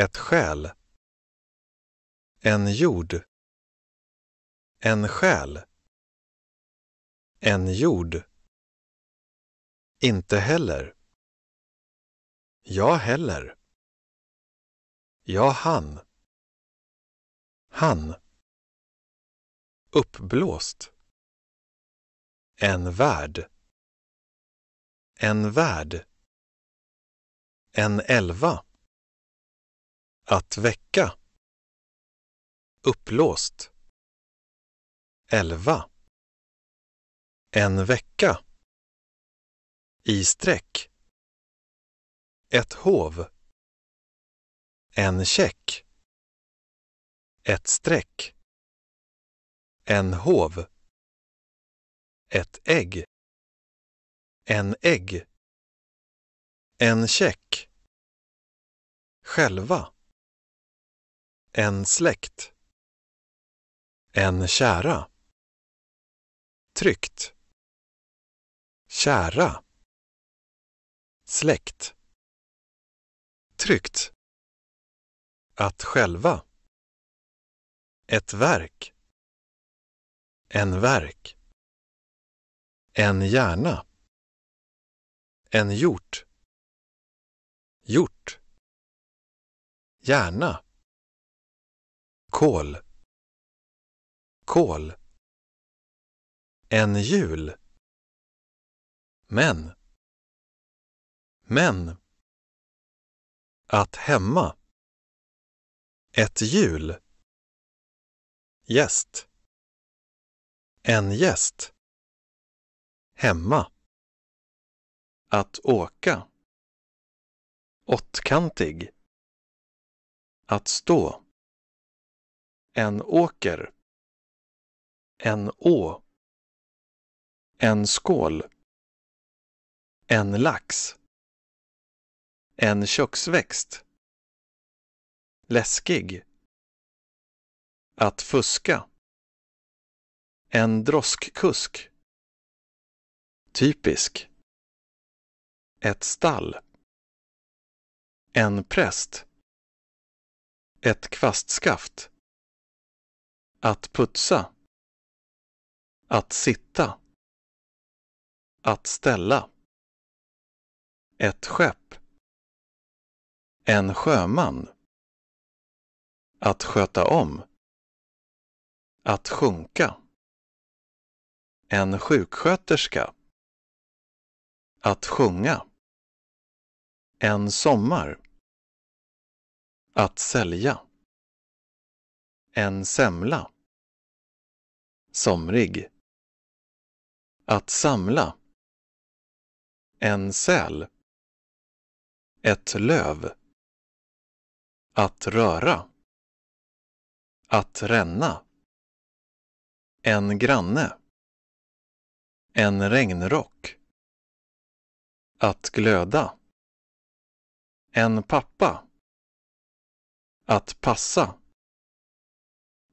Ett skäl. En jord. En själ. En jord. Inte heller. Jag heller. Jag han. Han. Uppblåst. En värld. En värld. En elva. Att väcka. Upplåst. elva En vecka. I streck. Ett hov. En check. Ett streck. En hov. Ett ägg. En ägg. En check. Själva. En släkt. En kära. Tryckt. Kära. Släkt. Tryckt. Att själva. Ett verk. En verk. En hjärna. En hjort. Gjort. Hjärna kol kol en jul men men att hemma ett hjul gäst en gäst hemma att åka åttkantig att stå en åker. En å. En skål. En lax. En köksväxt. Läskig. Att fuska. En droskkusk. Typisk. Ett stall. En präst. Ett kvastskaft. Att putsa. Att sitta. Att ställa. Ett skepp. En sjöman. Att sköta om. Att sjunka. En sjuksköterska. Att sjunga. En sommar. Att sälja. En semla. Somrig. Att samla. En säl. Ett löv. Att röra. Att ränna. En granne. En regnrock. Att glöda. En pappa. Att passa.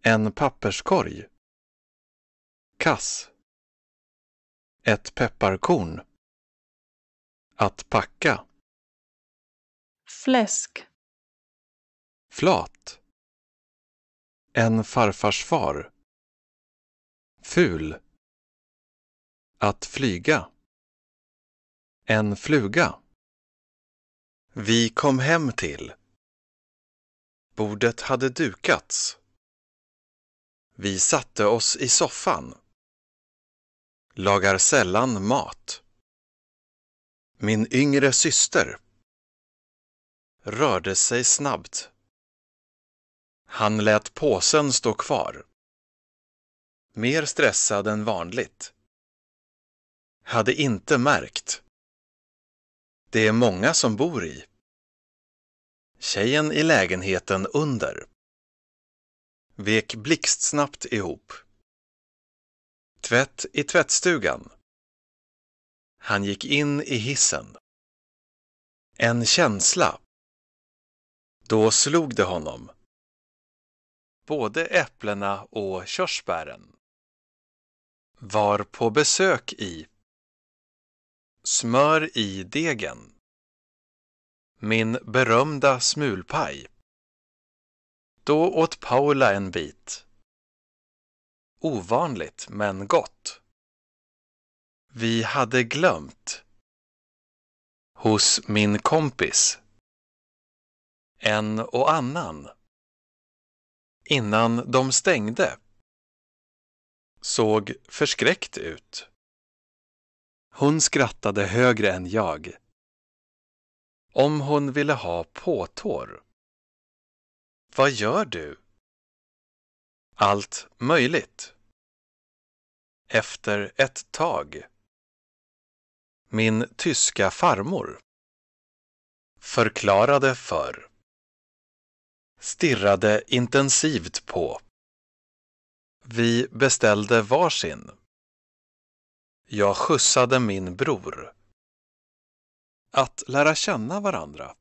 En papperskorg. Kass. Ett pepparkorn. Att packa. Fläsk. Flat. En farfars far. Ful. Att flyga. En fluga. Vi kom hem till. Bordet hade dukats. Vi satte oss i soffan. Lagar sällan mat. Min yngre syster. Rörde sig snabbt. Han lät påsen stå kvar. Mer stressad än vanligt. Hade inte märkt. Det är många som bor i. Tjejen i lägenheten under. Vek blixtsnabbt ihop. Tvätt i tvättstugan. Han gick in i hissen. En känsla. Då slog det honom. Både äpplena och körsbären. Var på besök i. Smör i degen. Min berömda smulpaj. Då åt Paula en bit. Ovanligt men gott. Vi hade glömt. Hos min kompis. En och annan. Innan de stängde. Såg förskräckt ut. Hon skrattade högre än jag. Om hon ville ha påtår. Vad gör du? Allt möjligt. Efter ett tag. Min tyska farmor. Förklarade för. Stirrade intensivt på. Vi beställde varsin. Jag skjutsade min bror. Att lära känna varandra.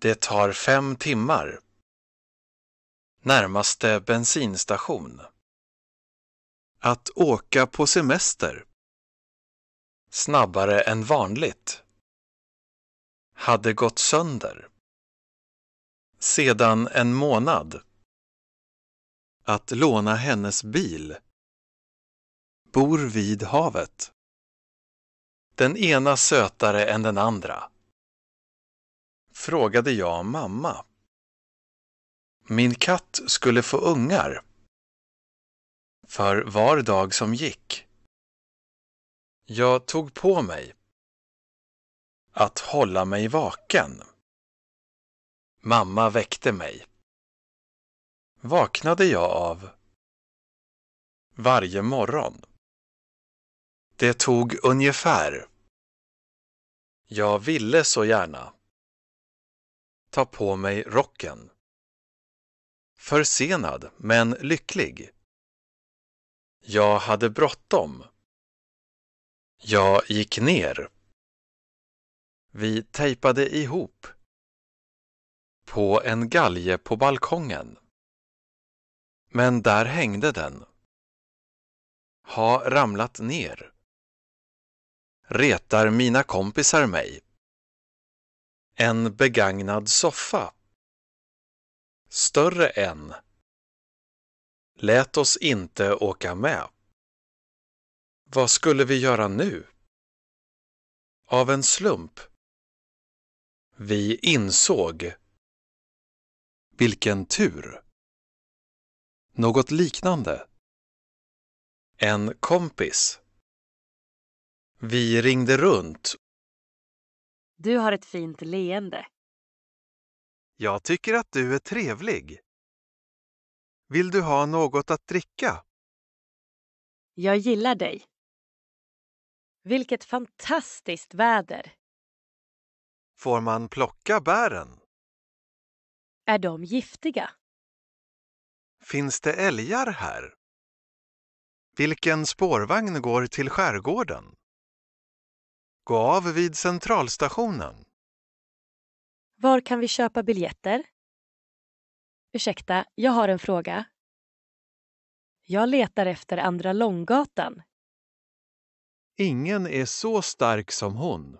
Det tar fem timmar. Närmaste bensinstation. Att åka på semester. Snabbare än vanligt. Hade gått sönder. Sedan en månad. Att låna hennes bil. Bor vid havet. Den ena sötare än den andra frågade jag mamma. Min katt skulle få ungar. För var dag som gick. Jag tog på mig att hålla mig vaken. Mamma väckte mig. Vaknade jag av varje morgon. Det tog ungefär. Jag ville så gärna ta på mig rocken. Försenad men lycklig. Jag hade bråttom. Jag gick ner. Vi tejpade ihop. På en galge på balkongen. Men där hängde den. Ha ramlat ner. Retar mina kompisar mig? En begagnad soffa. Större än. Lät oss inte åka med. Vad skulle vi göra nu? Av en slump. Vi insåg. Vilken tur! Något liknande. En kompis. Vi ringde runt du har ett fint leende. Jag tycker att du är trevlig. Vill du ha något att dricka? Jag gillar dig. Vilket fantastiskt väder! Får man plocka bären? Är de giftiga? Finns det älgar här? Vilken spårvagn går till skärgården? Gå av vid Centralstationen. Var kan vi köpa biljetter? Ursäkta, jag har en fråga. Jag letar efter Andra Långgatan. Ingen är så stark som hon.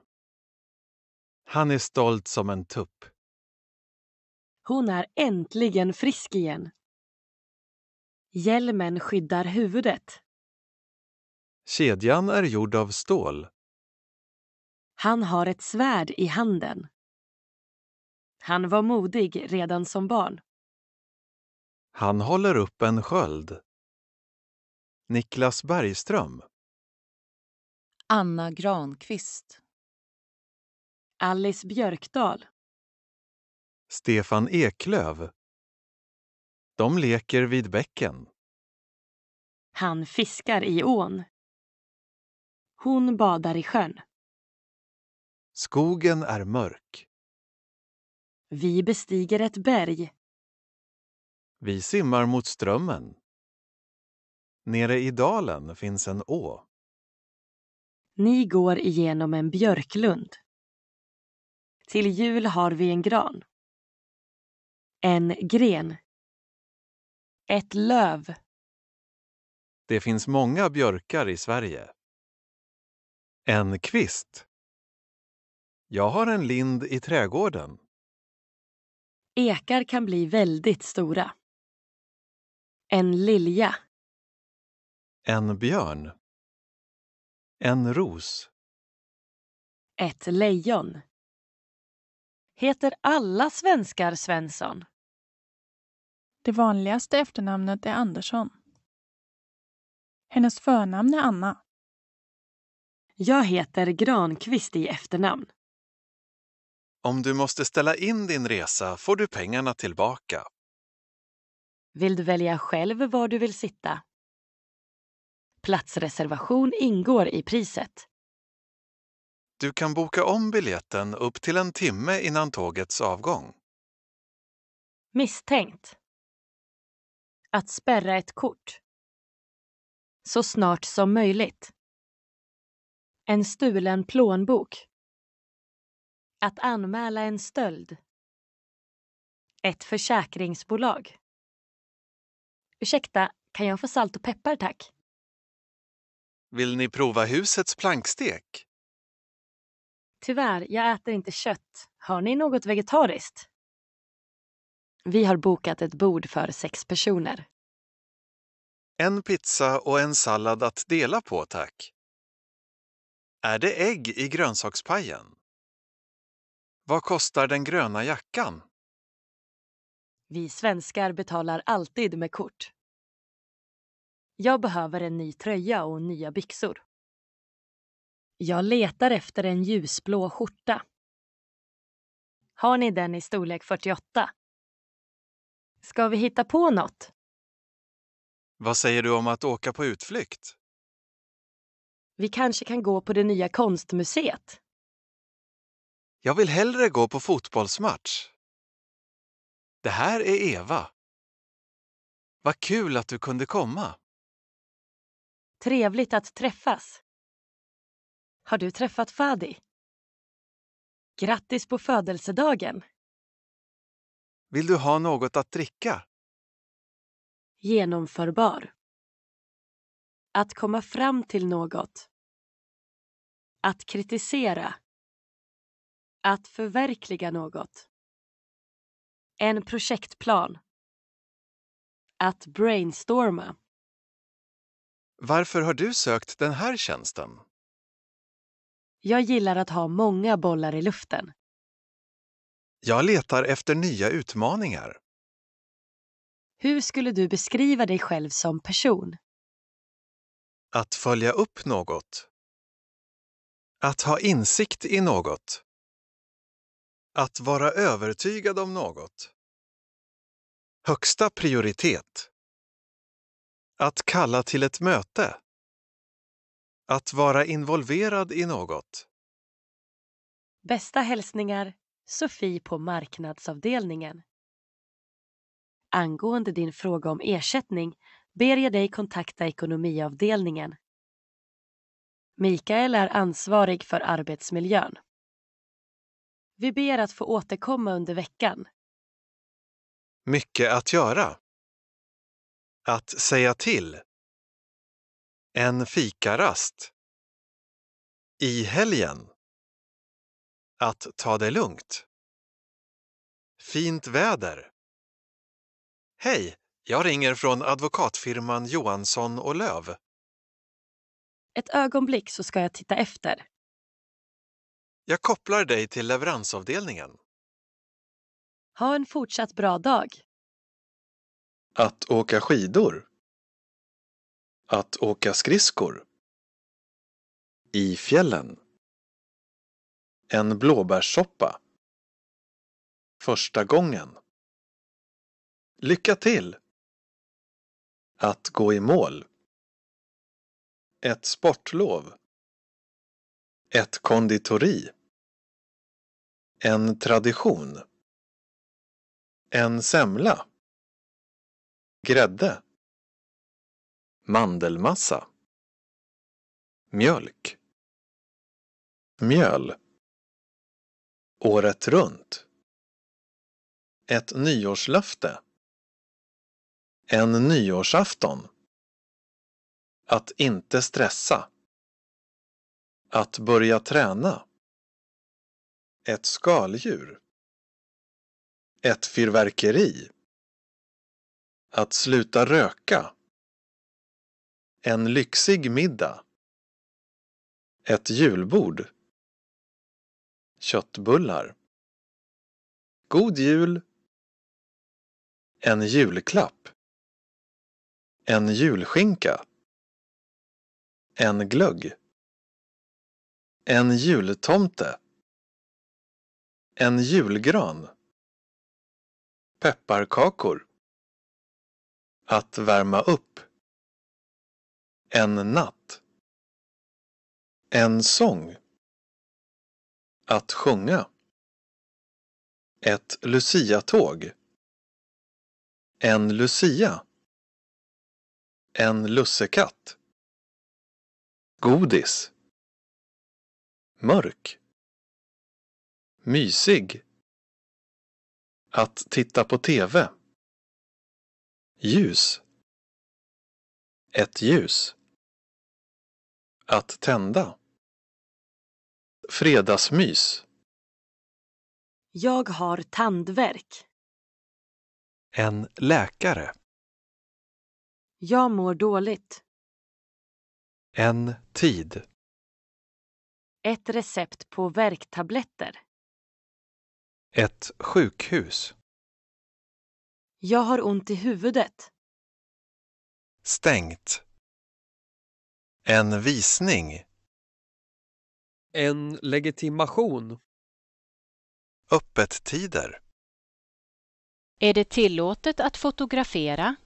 Han är stolt som en tupp. Hon är äntligen frisk igen. Hjälmen skyddar huvudet. Kedjan är gjord av stål. Han har ett svärd i handen. Han var modig redan som barn. Han håller upp en sköld. Niklas Bergström. Anna Granqvist. Alice Björkdal. Stefan Eklöv. De leker vid bäcken. Han fiskar i ån. Hon badar i sjön. Skogen är mörk. Vi bestiger ett berg. Vi simmar mot strömmen. Nere i dalen finns en å. Ni går igenom en björklund. Till jul har vi en gran. En gren. Ett löv. Det finns många björkar i Sverige. En kvist. Jag har en lind i trädgården. Ekar kan bli väldigt stora. En lilja. En björn. En ros. Ett lejon. Heter alla svenskar Svensson? Det vanligaste efternamnet är Andersson. Hennes förnamn är Anna. Jag heter Granqvist i efternamn. Om du måste ställa in din resa får du pengarna tillbaka. Vill du välja själv var du vill sitta? Platsreservation ingår i priset. Du kan boka om biljetten upp till en timme innan tågets avgång. Misstänkt. Att spärra ett kort. Så snart som möjligt. En stulen plånbok. Att anmäla en stöld. Ett försäkringsbolag. Ursäkta, kan jag få salt och peppar tack? Vill ni prova husets plankstek? Tyvärr, jag äter inte kött. Har ni något vegetariskt? Vi har bokat ett bord för sex personer. En pizza och en sallad att dela på, tack. Är det ägg i grönsakspajen? Vad kostar den gröna jackan? Vi svenskar betalar alltid med kort. Jag behöver en ny tröja och nya byxor. Jag letar efter en ljusblå skjorta. Har ni den i storlek 48? Ska vi hitta på något? Vad säger du om att åka på utflykt? Vi kanske kan gå på det nya konstmuseet. Jag vill hellre gå på fotbollsmatch. Det här är Eva. Vad kul att du kunde komma. Trevligt att träffas. Har du träffat Fadi? Grattis på födelsedagen! Vill du ha något att dricka? Genomförbar. Att komma fram till något. Att kritisera. Att förverkliga något. En projektplan. Att brainstorma. Varför har du sökt den här tjänsten? Jag gillar att ha många bollar i luften. Jag letar efter nya utmaningar. Hur skulle du beskriva dig själv som person? Att följa upp något. Att ha insikt i något. Att vara övertygad om något. Högsta prioritet. Att kalla till ett möte. Att vara involverad i något. Bästa hälsningar Sofie på marknadsavdelningen. Angående din fråga om ersättning ber jag dig kontakta ekonomiavdelningen. Mikael är ansvarig för arbetsmiljön. Vi ber att få återkomma under veckan. Mycket att göra. Att säga till. En fikarast. I helgen. Att ta det lugnt. Fint väder. Hej, jag ringer från advokatfirman Johansson och Löv. Ett ögonblick så ska jag titta efter. Jag kopplar dig till leveransavdelningen. Ha en fortsatt bra dag. Att åka skidor. Att åka skridskor. I fjällen. En blåbärssoppa. Första gången. Lycka till! Att gå i mål. Ett sportlov. Ett konditori. En tradition. En semla. Grädde. Mandelmassa. Mjölk. Mjöl. Året runt. Ett nyårslöfte. En nyårsafton. Att inte stressa. Att börja träna. Ett skaldjur. Ett fyrverkeri. Att sluta röka. En lyxig middag. Ett julbord. Köttbullar. God jul. En julklapp. En julskinka. En glögg. En jultomte. En julgran. Pepparkakor. Att värma upp. En natt. En sång. Att sjunga. Ett luciatåg. En lucia. En lussekatt. Godis. Mörk. Mysig. Att titta på TV. Ljus. Ett ljus. Att tända. Fredagsmys. Jag har tandvärk. En läkare. Jag mår dåligt. En tid. Ett recept på värktabletter. Ett sjukhus. Jag har ont i huvudet. Stängt. En visning. En legitimation. Öppettider. Är det tillåtet att fotografera?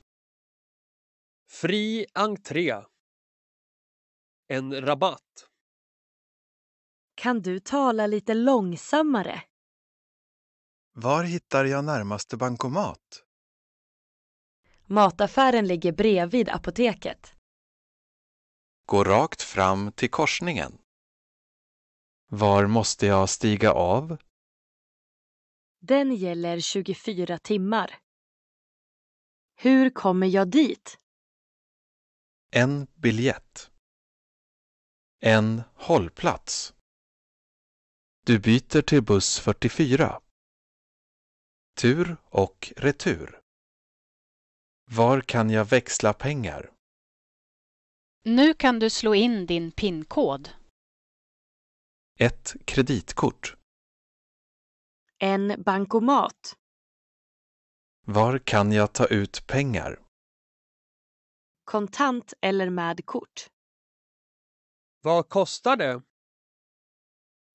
Fri entré. En rabatt. Kan du tala lite långsammare? Var hittar jag närmaste bankomat? Mataffären ligger bredvid apoteket. Gå rakt fram till korsningen. Var måste jag stiga av? Den gäller 24 timmar. Hur kommer jag dit? En biljett. En hållplats. Du byter till buss 44. Tur och retur. Var kan jag växla pengar? Nu kan du slå in din PIN-kod. Ett kreditkort. En bankomat. Var kan jag ta ut pengar? Kontant eller med kort. Vad kostar det?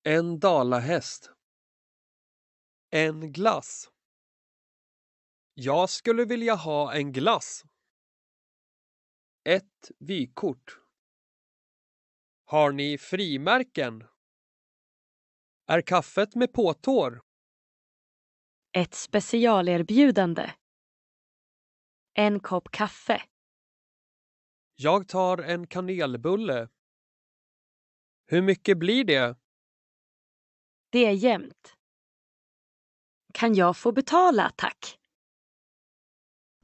En dalahäst. En glass. Jag skulle vilja ha en glass. Ett vykort. Har ni frimärken? Är kaffet med påtår? Ett specialerbjudande. En kopp kaffe. Jag tar en kanelbulle. Hur mycket blir det? Det är jämnt. Kan jag få betala, tack?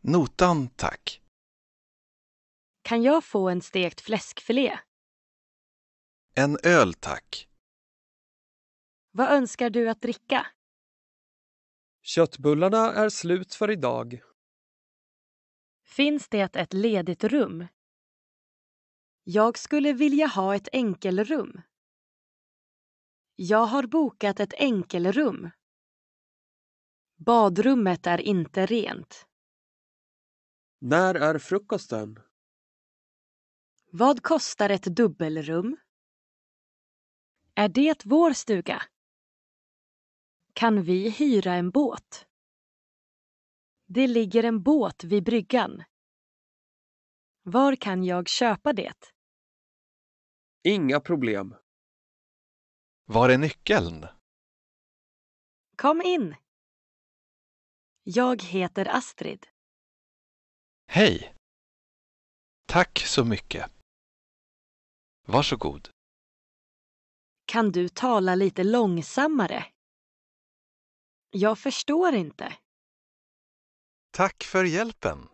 Notan, tack. Kan jag få en stekt fläskfilé? En öl, tack. Vad önskar du att dricka? Köttbullarna är slut för idag. Finns det ett ledigt rum? Jag skulle vilja ha ett enkelrum. Jag har bokat ett enkelrum. Badrummet är inte rent. När är frukosten? Vad kostar ett dubbelrum? Är det vår stuga? Kan vi hyra en båt? Det ligger en båt vid bryggan. Var kan jag köpa det? Inga problem. Var är nyckeln? Kom in! Jag heter Astrid. Hej! Tack så mycket. Varsågod. Kan du tala lite långsammare? Jag förstår inte. Tack för hjälpen.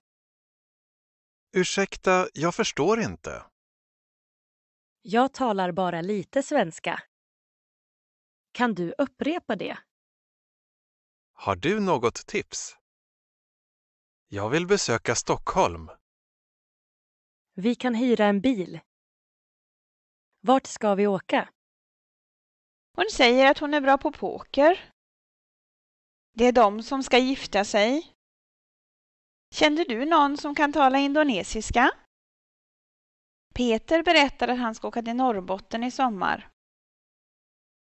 Ursäkta, jag förstår inte. Jag talar bara lite svenska. Kan du upprepa det? Har du något tips? Jag vill besöka Stockholm. Vi kan hyra en bil. Vart ska vi åka? Hon säger att hon är bra på poker. Det är de som ska gifta sig. Kände du någon som kan tala indonesiska? Peter berättar att han ska åka till Norrbotten i sommar.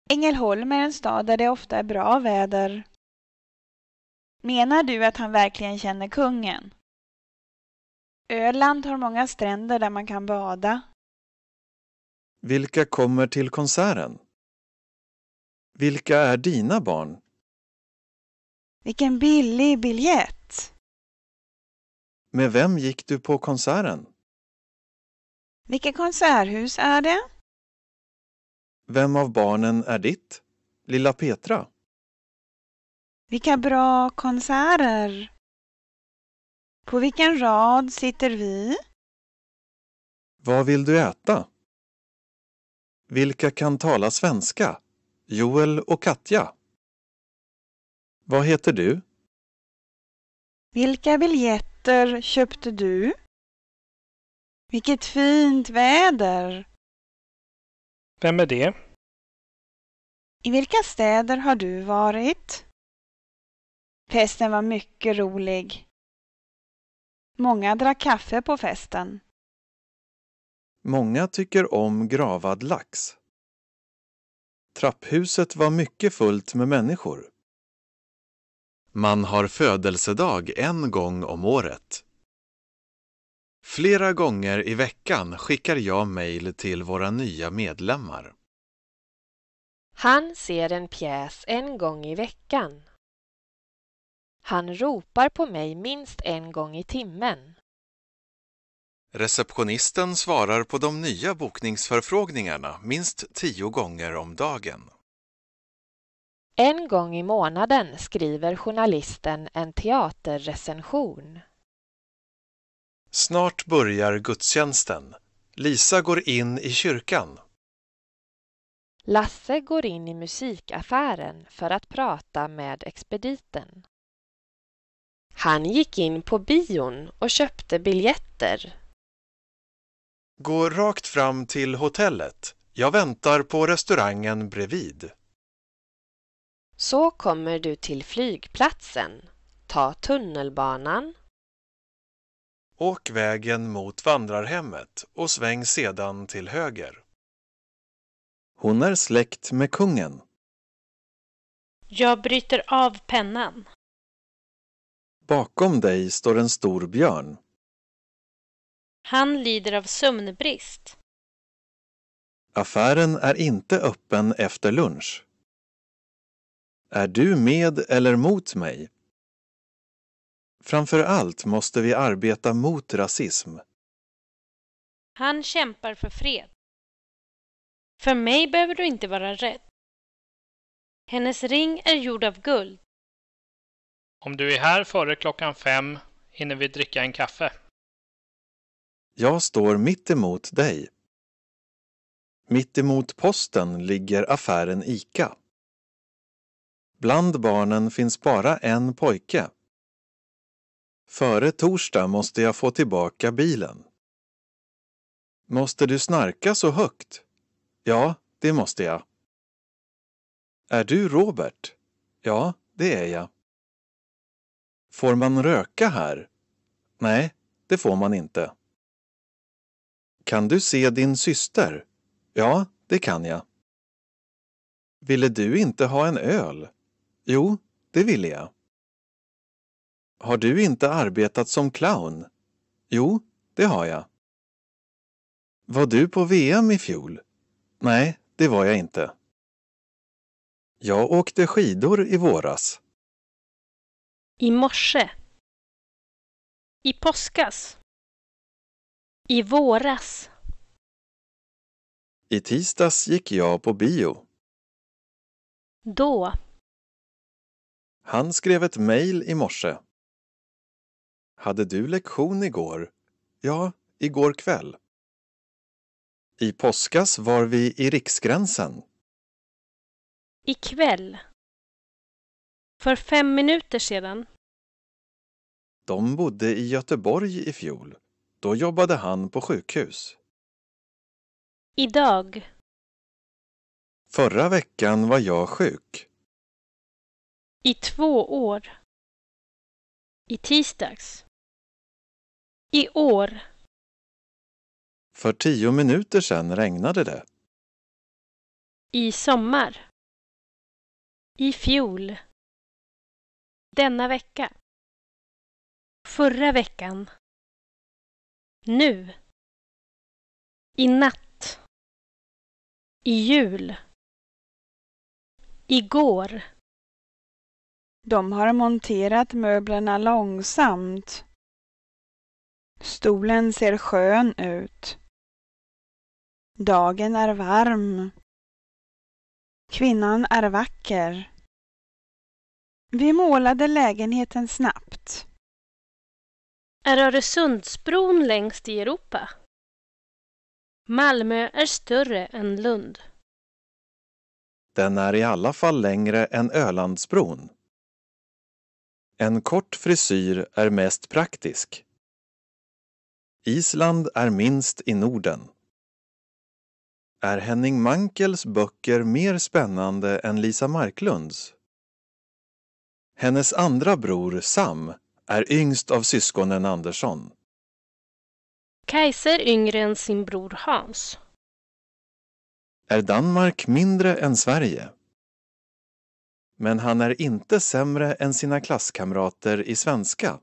Ängelholm är en stad där det ofta är bra väder. Menar du att han verkligen känner kungen? Öland har många stränder där man kan bada. Vilka kommer till konserten? Vilka är dina barn? Vilken billig biljett! Med vem gick du på konserten? Vilket konserthus är det? Vem av barnen är ditt? Lilla Petra? Vilka bra konserter! På vilken rad sitter vi? Vad vill du äta? Vilka kan tala svenska? Joel och Katja. Vad heter du? Vilka biljetter köpte du? Vilket fint väder! Vem är det? I vilka städer har du varit? Festen var mycket rolig. Många drack kaffe på festen. Många tycker om gravad lax. Trapphuset var mycket fullt med människor. Man har födelsedag en gång om året. Flera gånger i veckan skickar jag mejl till våra nya medlemmar. Han ser en pjäs en gång i veckan. Han ropar på mig minst en gång i timmen. Receptionisten svarar på de nya bokningsförfrågningarna minst tio gånger om dagen. En gång i månaden skriver journalisten en teaterrecension. Snart börjar gudstjänsten. Lisa går in i kyrkan. Lasse går in i musikaffären för att prata med expediten. Han gick in på bion och köpte biljetter. Gå rakt fram till hotellet. Jag väntar på restaurangen bredvid. Så kommer du till flygplatsen. Ta tunnelbanan. Åk vägen mot vandrarhemmet och sväng sedan till höger. Hon är släkt med kungen. Jag bryter av pennan. Bakom dig står en stor björn. Han lider av sömnbrist. Affären är inte öppen efter lunch. Är du med eller mot mig? Framför allt måste vi arbeta mot rasism. Han kämpar för fred. För mig behöver du inte vara rädd. Hennes ring är gjord av guld. Om du är här före klockan fem hinner vi dricka en kaffe. Jag står mitt emot dig. Mitt emot posten ligger affären ICA. Bland barnen finns bara en pojke. Före torsdag måste jag få tillbaka bilen. Måste du snarka så högt? Ja, det måste jag. Är du Robert? Ja, det är jag. Får man röka här? Nej, det får man inte. Kan du se din syster? Ja, det kan jag. Ville du inte ha en öl? Jo, det ville jag. Har du inte arbetat som clown? Jo, det har jag. Var du på VM i fjol? Nej, det var jag inte. Jag åkte skidor i våras. I morse. I påskas. I våras. I tisdags gick jag på bio. Då. Han skrev ett mejl i morse. Hade du lektion igår? Ja, igår kväll. I påskas var vi i Riksgränsen. I kväll. För fem minuter sedan. De bodde i Göteborg i fjol. Då jobbade han på sjukhus. Idag. Förra veckan var jag sjuk. I två år. I tisdags. I år. För tio minuter sedan regnade det. I sommar. I fjol. Denna vecka. Förra veckan. Nu. I natt. I jul. Igår. De har monterat möblerna långsamt. Stolen ser skön ut. Dagen är varm. Kvinnan är vacker. Vi målade lägenheten snabbt. Är Öresundsbron längst i Europa? Malmö är större än Lund. Den är i alla fall längre än Ölandsbron. En kort frisyr är mest praktisk. Island är minst i Norden. Är Henning Mankels böcker mer spännande än Lisa Marklunds? Hennes andra bror Sam är yngst av syskonen Andersson. Kajsa är yngre än sin bror Hans. Är Danmark mindre än Sverige? Men han är inte sämre än sina klasskamrater i svenska.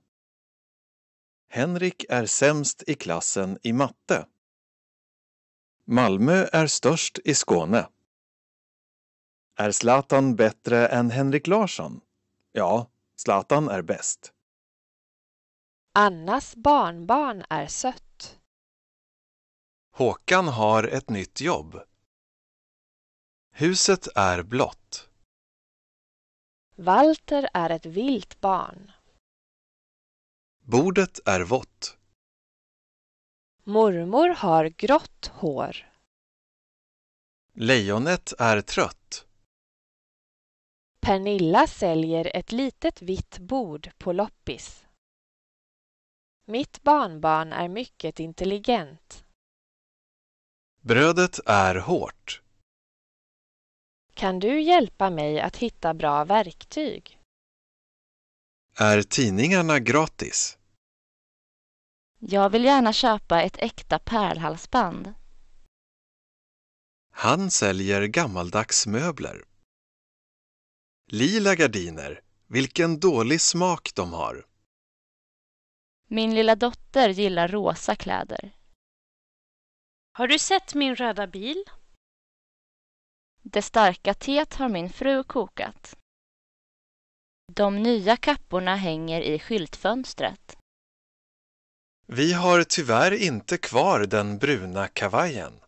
Henrik är sämst i klassen i matte. Malmö är störst i Skåne. Är Zlatan bättre än Henrik Larsson? Ja, Zlatan är bäst. Annas barnbarn är sött. Håkan har ett nytt jobb. Huset är blått. Walter är ett vilt barn. Bordet är vått. Mormor har grått hår. Lejonet är trött. Pernilla säljer ett litet vitt bord på loppis. Mitt barnbarn är mycket intelligent. Brödet är hårt. Kan du hjälpa mig att hitta bra verktyg? Är tidningarna gratis? Jag vill gärna köpa ett äkta pärlhalsband. Han säljer gammaldags möbler. Lila gardiner, vilken dålig smak de har. Min lilla dotter gillar rosa kläder. Har du sett min röda bil? Det starka teet har min fru kokat. De nya kapporna hänger i skyltfönstret. Vi har tyvärr inte kvar den bruna kavajen.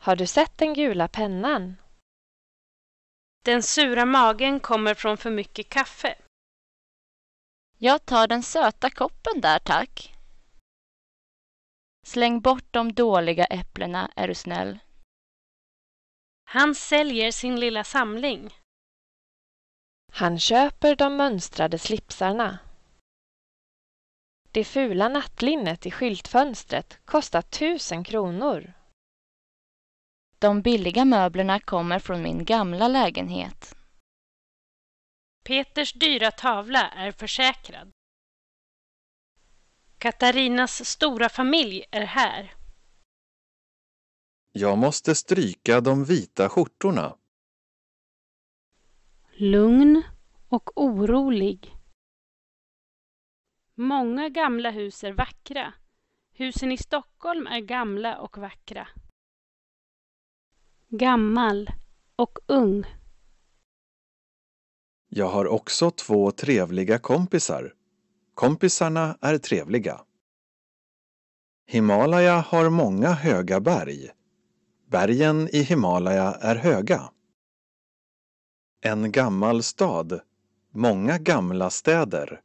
Har du sett den gula pennan? Den sura magen kommer från för mycket kaffe. Jag tar den söta koppen där, tack. Släng bort de dåliga äpplena, är du snäll. Han säljer sin lilla samling. Han köper de mönstrade slipsarna. Det fula nattlinnet i skyltfönstret kostar tusen kronor. De billiga möblerna kommer från min gamla lägenhet. Peters dyra tavla är försäkrad. Katarinas stora familj är här. Jag måste stryka de vita skjortorna. Lugn och orolig. Många gamla hus är vackra. Husen i Stockholm är gamla och vackra. Gammal och ung. Jag har också två trevliga kompisar. Kompisarna är trevliga. Himalaya har många höga berg. Bergen i Himalaya är höga. En gammal stad. Många gamla städer.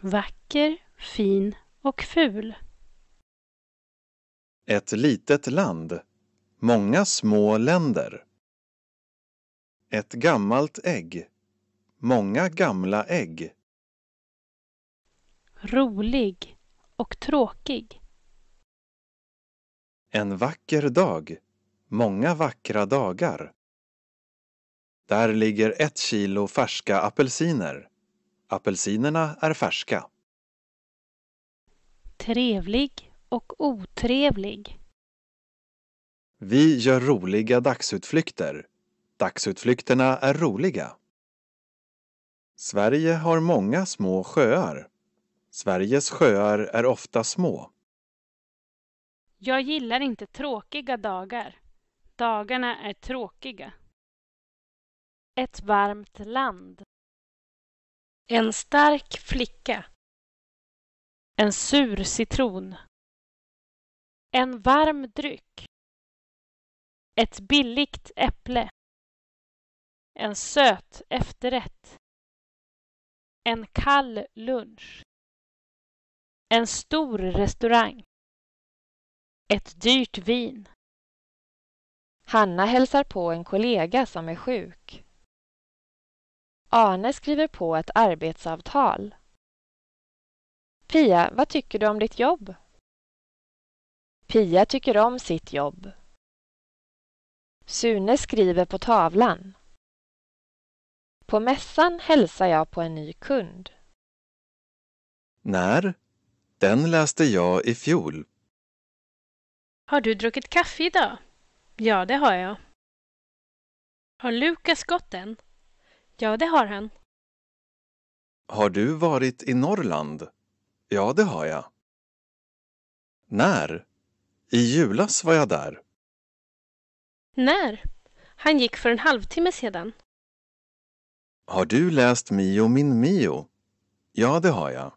Vacker, fin och ful. Ett litet land. Många små länder. Ett gammalt ägg. Många gamla ägg. Rolig och tråkig. En vacker dag. Många vackra dagar. Där ligger ett kilo färska apelsiner. Apelsinerna är färska. Trevlig och otrevlig. Vi gör roliga dagsutflykter. Dagsutflykterna är roliga. Sverige har många små sjöar. Sveriges sjöar är ofta små. Jag gillar inte tråkiga dagar. Dagarna är tråkiga. Ett varmt land. En stark flicka. En sur citron. En varm dryck. Ett billigt äpple. En söt efterrätt. En kall lunch. En stor restaurang. Ett dyrt vin. Hanna hälsar på en kollega som är sjuk. Arne skriver på ett arbetsavtal. Pia, vad tycker du om ditt jobb? Pia tycker om sitt jobb. Sune skriver på tavlan. På mässan hälsar jag på en ny kund. När? Den läste jag i fjol. Har du druckit kaffe idag? Ja, det har jag. Har Lukas gått än? Ja, det har han. Har du varit i Norrland? Ja, det har jag. När? I julas var jag där. När? Han gick för en halvtimme sedan. Har du läst Mio min Mio? Ja, det har jag.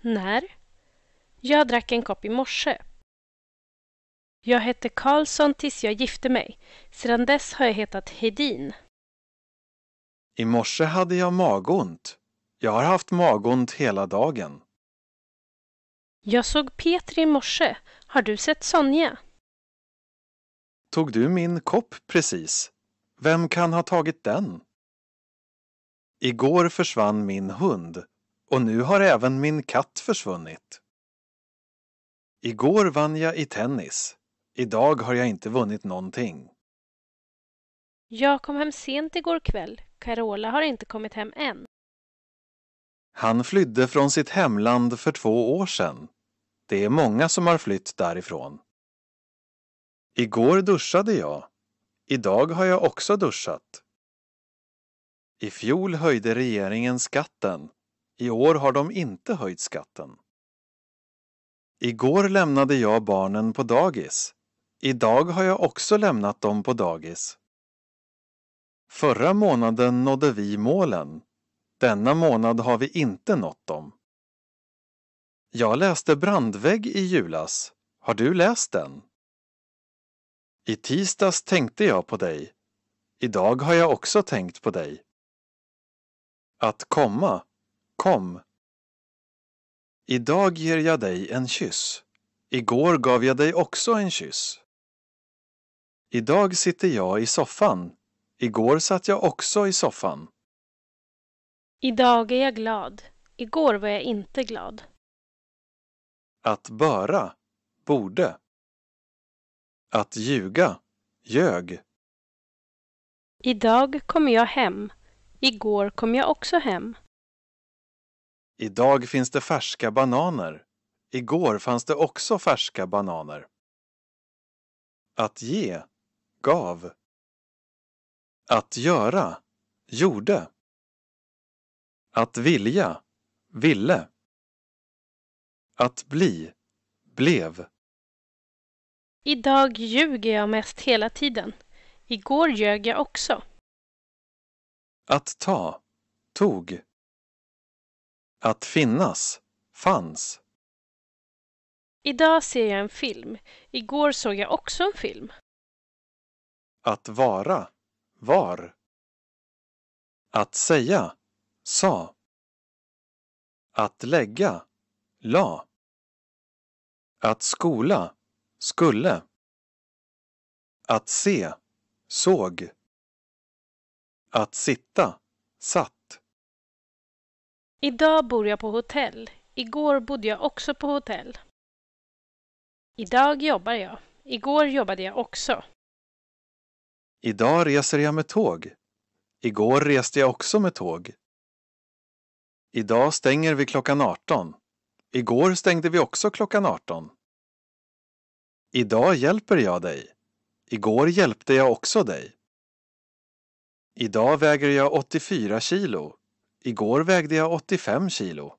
När? Jag drack en kopp i morse. Jag hette Karlsson tills jag gifte mig. Sedan dess har jag hetat Hedin. I morse hade jag magont. Jag har haft magont hela dagen. Jag såg Petri i morse. Har du sett Sonja? Tog du min kopp precis? Vem kan ha tagit den? Igår försvann min hund och nu har även min katt försvunnit. Igår vann jag i tennis. Idag har jag inte vunnit någonting. Jag kom hem sent igår kväll. Carola har inte kommit hem än. Han flydde från sitt hemland för två år sedan. Det är många som har flytt därifrån. Igår duschade jag. Idag har jag också duschat. I fjol höjde regeringen skatten. I år har de inte höjt skatten. Igår lämnade jag barnen på dagis. Idag har jag också lämnat dem på dagis. Förra månaden nådde vi målen. Denna månad har vi inte nått dem. Jag läste Brandvägg i julas. Har du läst den? I tisdags tänkte jag på dig. Idag har jag också tänkt på dig. Att komma, kom. Idag ger jag dig en kyss. Igår gav jag dig också en kyss. Idag sitter jag i soffan. Igår satt jag också i soffan. Idag är jag glad. Igår var jag inte glad. Att böra, borde. Att ljuga, ljög. Idag kom jag hem. Igår kom jag också hem. Idag finns det färska bananer. Igår fanns det också färska bananer. Att ge, gav. Att göra, gjorde. Att vilja, ville. Att bli, blev. Idag ljuger jag mest hela tiden. Igår ljög jag också. Att ta, tog. Att finnas, fanns. Idag ser jag en film. Igår såg jag också en film. Att vara, var. Att säga, sa. Att lägga, la. Att skola, skulle att se, såg att sitta, satt Idag bor jag på hotell. Igår bodde jag också på hotell. Idag jobbar jag. Igår jobbade jag också. Idag reser jag med tåg. Igår reste jag också med tåg. Idag stänger vi klockan 18. Igår stängde vi också klockan 18. Idag hjälper jag dig. Igår hjälpte jag också dig. Idag väger jag 84 kilo. Igår vägde jag 85 kilo.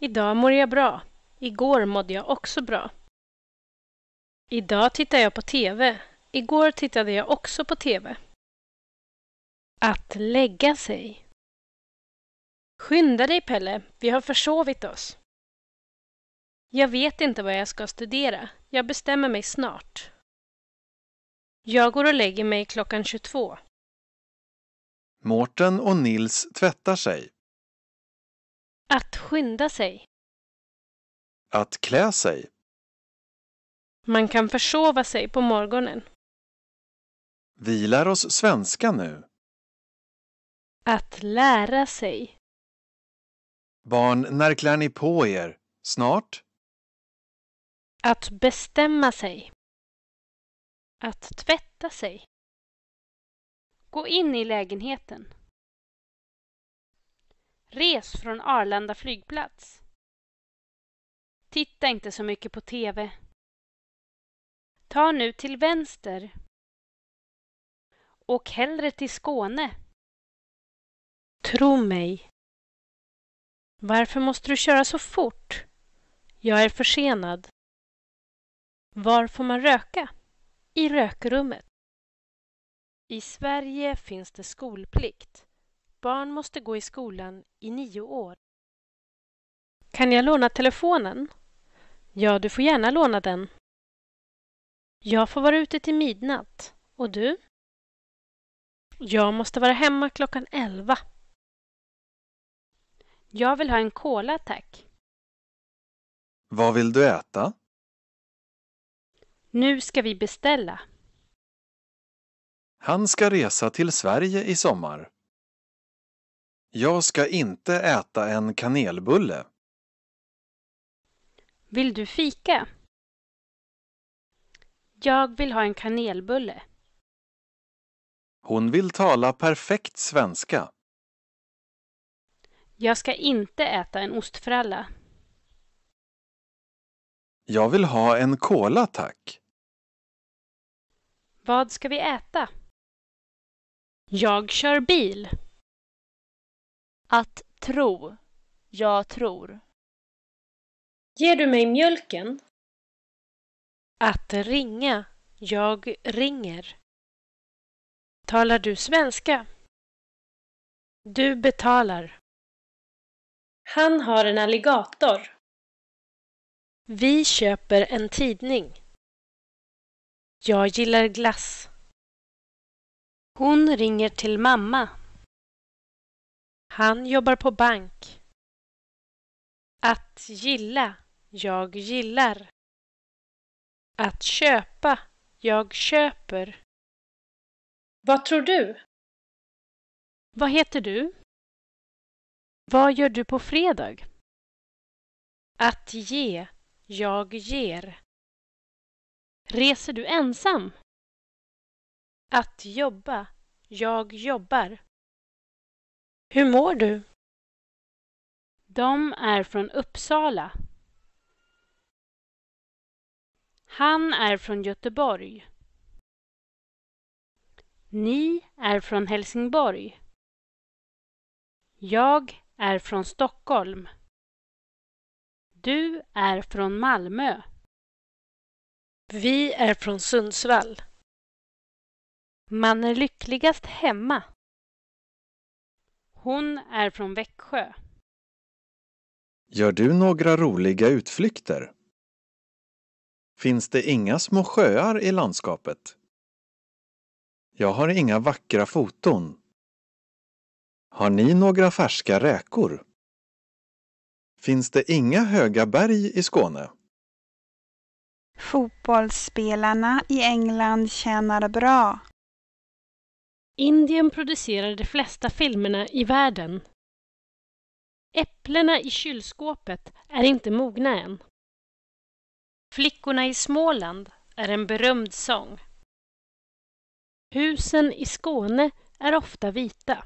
Idag mår jag bra. Igår mådde jag också bra. Idag tittar jag på TV. Igår tittade jag också på TV. Att lägga sig. Skynda dig Pelle, vi har försovit oss. Jag vet inte vad jag ska studera. Jag bestämmer mig snart. Jag går och lägger mig klockan 22. Mårten och Nils tvättar sig. Att skynda sig. Att klä sig. Man kan försova sig på morgonen. Vi lär oss svenska nu. Att lära sig. Barn, när klär ni på er? Snart? Att bestämma sig. Att tvätta sig. Gå in i lägenheten. Res från Arlanda flygplats. Titta inte så mycket på TV. Ta nu till vänster. Åk hellre till Skåne. Tro mig. Varför måste du köra så fort? Jag är försenad. Var får man röka? I rökrummet. I Sverige finns det skolplikt. Barn måste gå i skolan i nio år. Kan jag låna telefonen? Ja, du får gärna låna den. Jag får vara ute till midnatt. Och du? Jag måste vara hemma klockan elva. Jag vill ha en cola, tack. Vad vill du äta? Nu ska vi beställa. Han ska resa till Sverige i sommar. Jag ska inte äta en kanelbulle. Vill du fika? Jag vill ha en kanelbulle. Hon vill tala perfekt svenska. Jag ska inte äta en ostfralla. Jag vill ha en cola tack. Vad ska vi äta? Jag kör bil. Att tro. Jag tror. Ger du mig mjölken? Att ringa. Jag ringer. Talar du svenska? Du betalar. Han har en alligator. Vi köper en tidning. Jag gillar glass. Hon ringer till mamma. Han jobbar på bank. Att gilla. Jag gillar. Att köpa. Jag köper. Vad tror du? Vad heter du? Vad gör du på fredag? Att ge. Jag ger. Reser du ensam? Att jobba. Jag jobbar. Hur mår du? De är från Uppsala. Han är från Göteborg. Ni är från Helsingborg. Jag är från Stockholm. Du är från Malmö. Vi är från Sundsvall. Man är lyckligast hemma. Hon är från Växjö. Gör du några roliga utflykter? Finns det inga små sjöar i landskapet? Jag har inga vackra foton. Har ni några färska räkor? Finns det inga höga berg i Skåne? Fotbollsspelarna i England tjänar bra. Indien producerar de flesta filmerna i världen. Äpplena i kylskåpet är inte mogna än. Flickorna i Småland är en berömd sång. Husen i Skåne är ofta vita.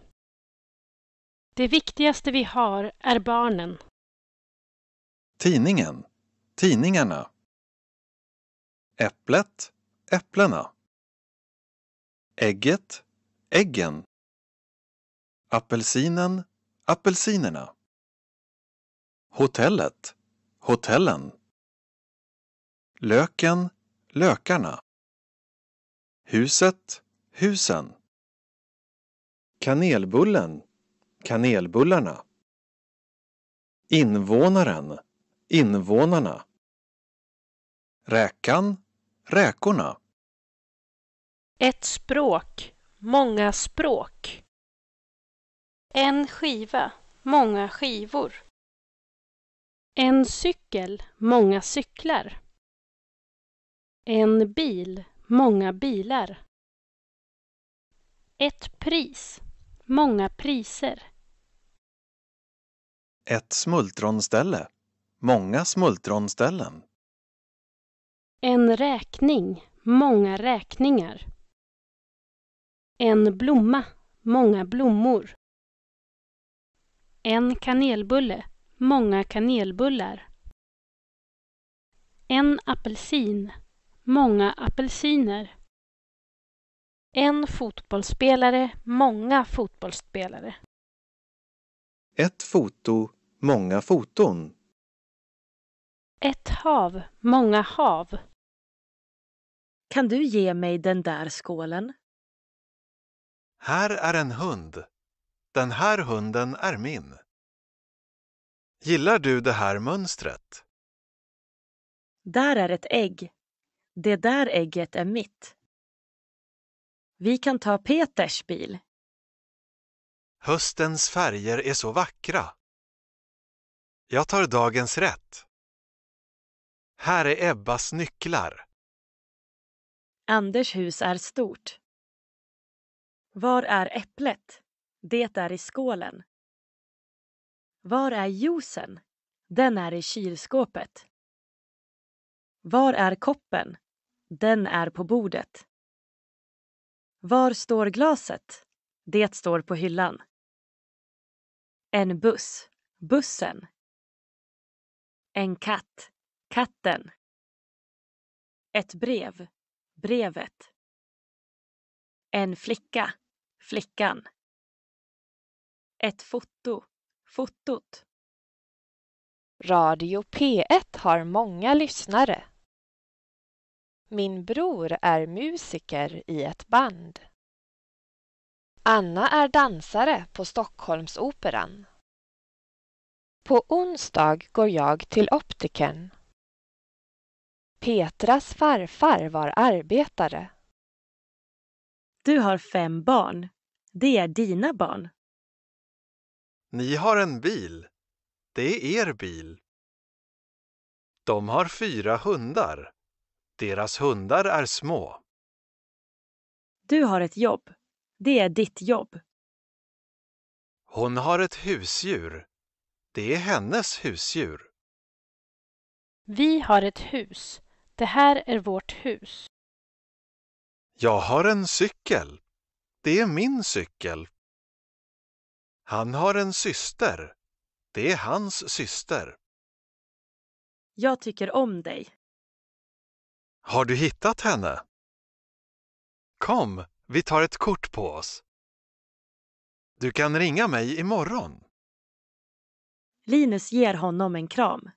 Det viktigaste vi har är barnen. Tidningen. Tidningarna. Äpplet. Äpplena. Ägget. Äggen. Apelsinen. Apelsinerna. Hotellet. Hotellen. Löken. Lökarna. Huset. Husen. Kanelbullen. Kanelbullarna. Invånaren invånarna. Räkan, räkorna. Ett språk, många språk. En skiva, många skivor. En cykel, många cyklar. En bil, många bilar. Ett pris, många priser. Ett smultronställe många smultronställen. En räkning, många räkningar. En blomma, många blommor. En kanelbulle, många kanelbullar. En apelsin, många apelsiner. En fotbollsspelare, många fotbollsspelare. Ett foto, många foton. Ett hav, många hav. Kan du ge mig den där skålen? Här är en hund. Den här hunden är min. Gillar du det här mönstret? Där är ett ägg. Det där ägget är mitt. Vi kan ta Peters bil. Höstens färger är så vackra. Jag tar dagens rätt. Här är Ebbas nycklar. Anders hus är stort. Var är äpplet? Det är i skålen. Var är juicen? Den är i kylskåpet. Var är koppen? Den är på bordet. Var står glaset? Det står på hyllan. En buss. Bussen. En katt katten ett brev, brevet. En flicka, flickan. Ett foto, fotot. Radio P1 har många lyssnare. Min bror är musiker i ett band. Anna är dansare på Stockholmsoperan. På onsdag går jag till optikern Petras farfar var arbetare. Du har fem barn. Det är dina barn. Ni har en bil. Det är er bil. De har fyra hundar. Deras hundar är små. Du har ett jobb. Det är ditt jobb. Hon har ett husdjur. Det är hennes husdjur. Vi har ett hus. Det här är vårt hus. Jag har en cykel. Det är min cykel. Han har en syster. Det är hans syster. Jag tycker om dig. Har du hittat henne? Kom, vi tar ett kort på oss. Du kan ringa mig imorgon. Linus ger honom en kram.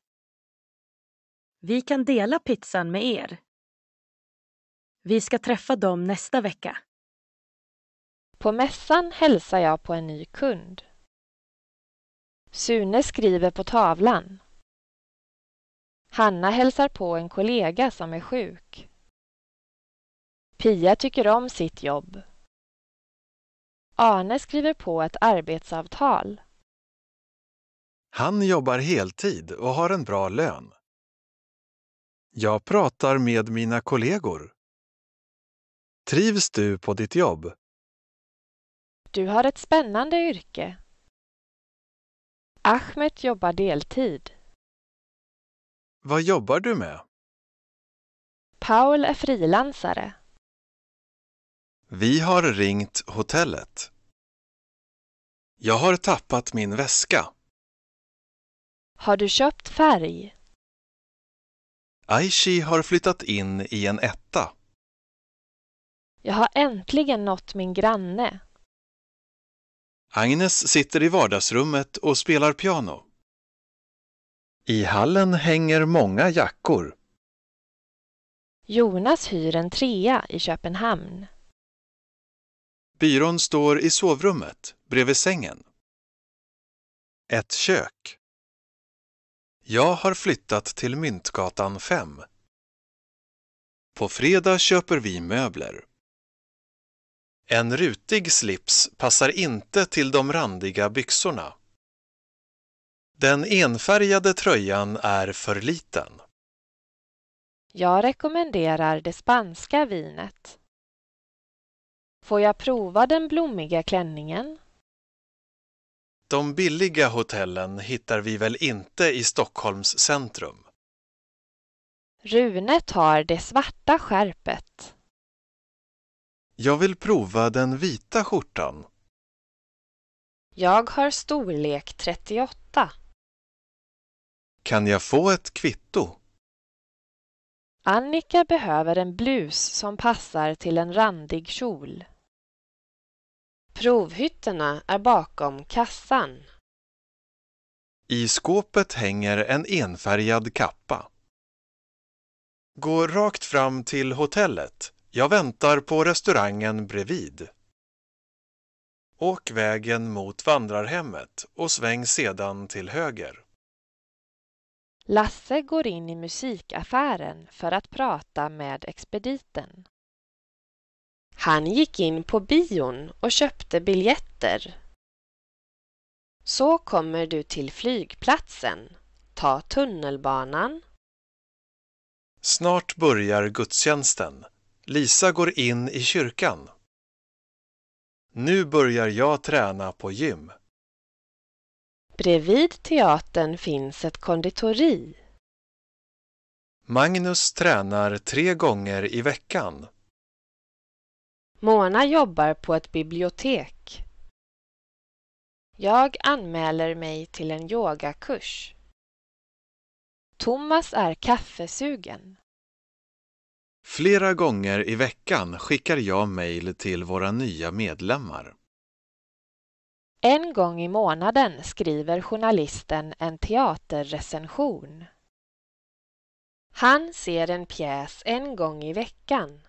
Vi kan dela pizzan med er. Vi ska träffa dem nästa vecka. På mässan hälsar jag på en ny kund. Sune skriver på tavlan. Hanna hälsar på en kollega som är sjuk. Pia tycker om sitt jobb. Arne skriver på ett arbetsavtal. Han jobbar heltid och har en bra lön. Jag pratar med mina kollegor. Trivs du på ditt jobb? Du har ett spännande yrke. Ahmed jobbar deltid. Vad jobbar du med? Paul är frilansare. Vi har ringt hotellet. Jag har tappat min väska. Har du köpt färg? Aishi har flyttat in i en etta. Jag har äntligen nått min granne. Agnes sitter i vardagsrummet och spelar piano. I hallen hänger många jackor. Jonas hyr en trea i Köpenhamn. Byrån står i sovrummet bredvid sängen. Ett kök. Jag har flyttat till Myntgatan 5. På fredag köper vi möbler. En rutig slips passar inte till de randiga byxorna. Den enfärgade tröjan är för liten. Jag rekommenderar det spanska vinet. Får jag prova den blommiga klänningen? De billiga hotellen hittar vi väl inte i Stockholms centrum? Rune tar det svarta skärpet. Jag vill prova den vita skjortan. Jag har storlek 38. Kan jag få ett kvitto? Annika behöver en blus som passar till en randig kjol. Provhytterna är bakom kassan. I skåpet hänger en enfärgad kappa. Gå rakt fram till hotellet. Jag väntar på restaurangen bredvid. Åk vägen mot vandrarhemmet och sväng sedan till höger. Lasse går in i musikaffären för att prata med expediten. Han gick in på bion och köpte biljetter. Så kommer du till flygplatsen. Ta tunnelbanan. Snart börjar gudstjänsten. Lisa går in i kyrkan. Nu börjar jag träna på gym. Bredvid teatern finns ett konditori. Magnus tränar tre gånger i veckan. Mona jobbar på ett bibliotek. Jag anmäler mig till en yogakurs. Thomas är kaffesugen. Flera gånger i veckan skickar jag mejl till våra nya medlemmar. En gång i månaden skriver journalisten en teaterrecension. Han ser en pjäs en gång i veckan.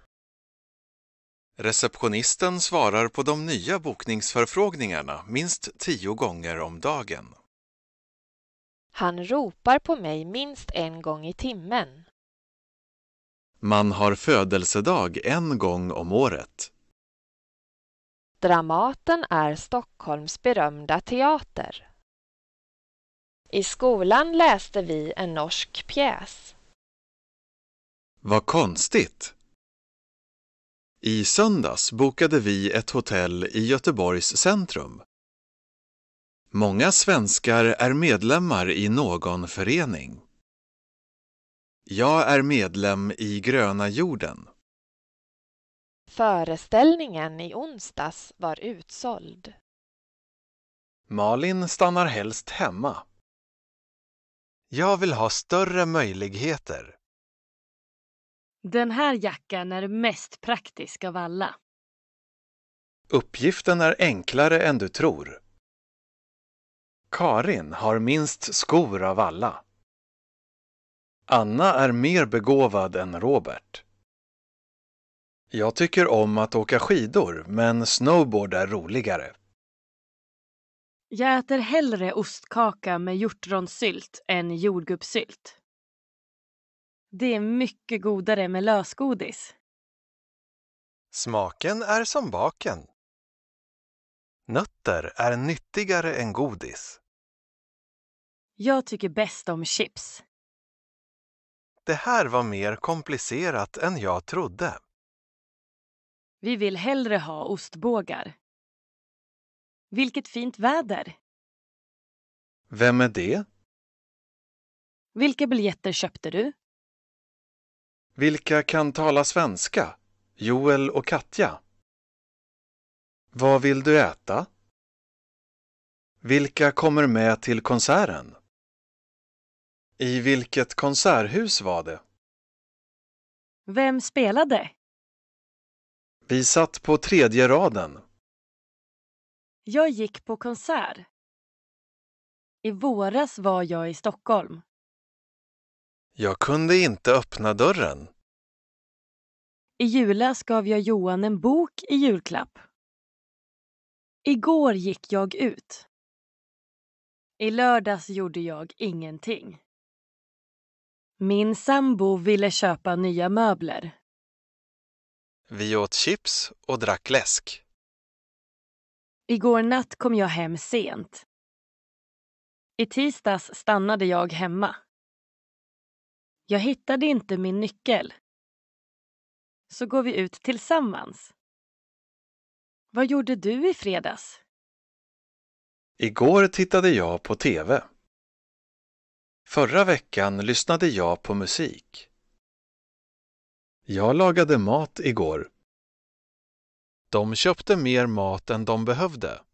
Receptionisten svarar på de nya bokningsförfrågningarna minst tio gånger om dagen. Han ropar på mig minst en gång i timmen. Man har födelsedag en gång om året. Dramaten är Stockholms berömda teater. I skolan läste vi en norsk pjäs. Vad konstigt! I söndags bokade vi ett hotell i Göteborgs centrum. Många svenskar är medlemmar i någon förening. Jag är medlem i Gröna jorden. Föreställningen i onsdags var utsåld. Malin stannar helst hemma. Jag vill ha större möjligheter. Den här jackan är mest praktisk av alla. Uppgiften är enklare än du tror. Karin har minst skor av alla. Anna är mer begåvad än Robert. Jag tycker om att åka skidor, men snowboard är roligare. Jag äter hellre ostkaka med hjortronsylt än jordgubbssylt. Det är mycket godare med lösgodis. Smaken är som baken. Nötter är nyttigare än godis. Jag tycker bäst om chips. Det här var mer komplicerat än jag trodde. Vi vill hellre ha ostbågar. Vilket fint väder! Vem är det? Vilka biljetter köpte du? Vilka kan tala svenska? Joel och Katja. Vad vill du äta? Vilka kommer med till konserten? I vilket konserthus var det? Vem spelade? Vi satt på tredje raden. Jag gick på konsert. I våras var jag i Stockholm. Jag kunde inte öppna dörren. I julas gav jag Johan en bok i julklapp. Igår gick jag ut. I lördags gjorde jag ingenting. Min sambo ville köpa nya möbler. Vi åt chips och drack läsk. Igår natt kom jag hem sent. I tisdags stannade jag hemma. Jag hittade inte min nyckel. Så går vi ut tillsammans. Vad gjorde du i fredags? Igår tittade jag på TV. Förra veckan lyssnade jag på musik. Jag lagade mat igår. De köpte mer mat än de behövde.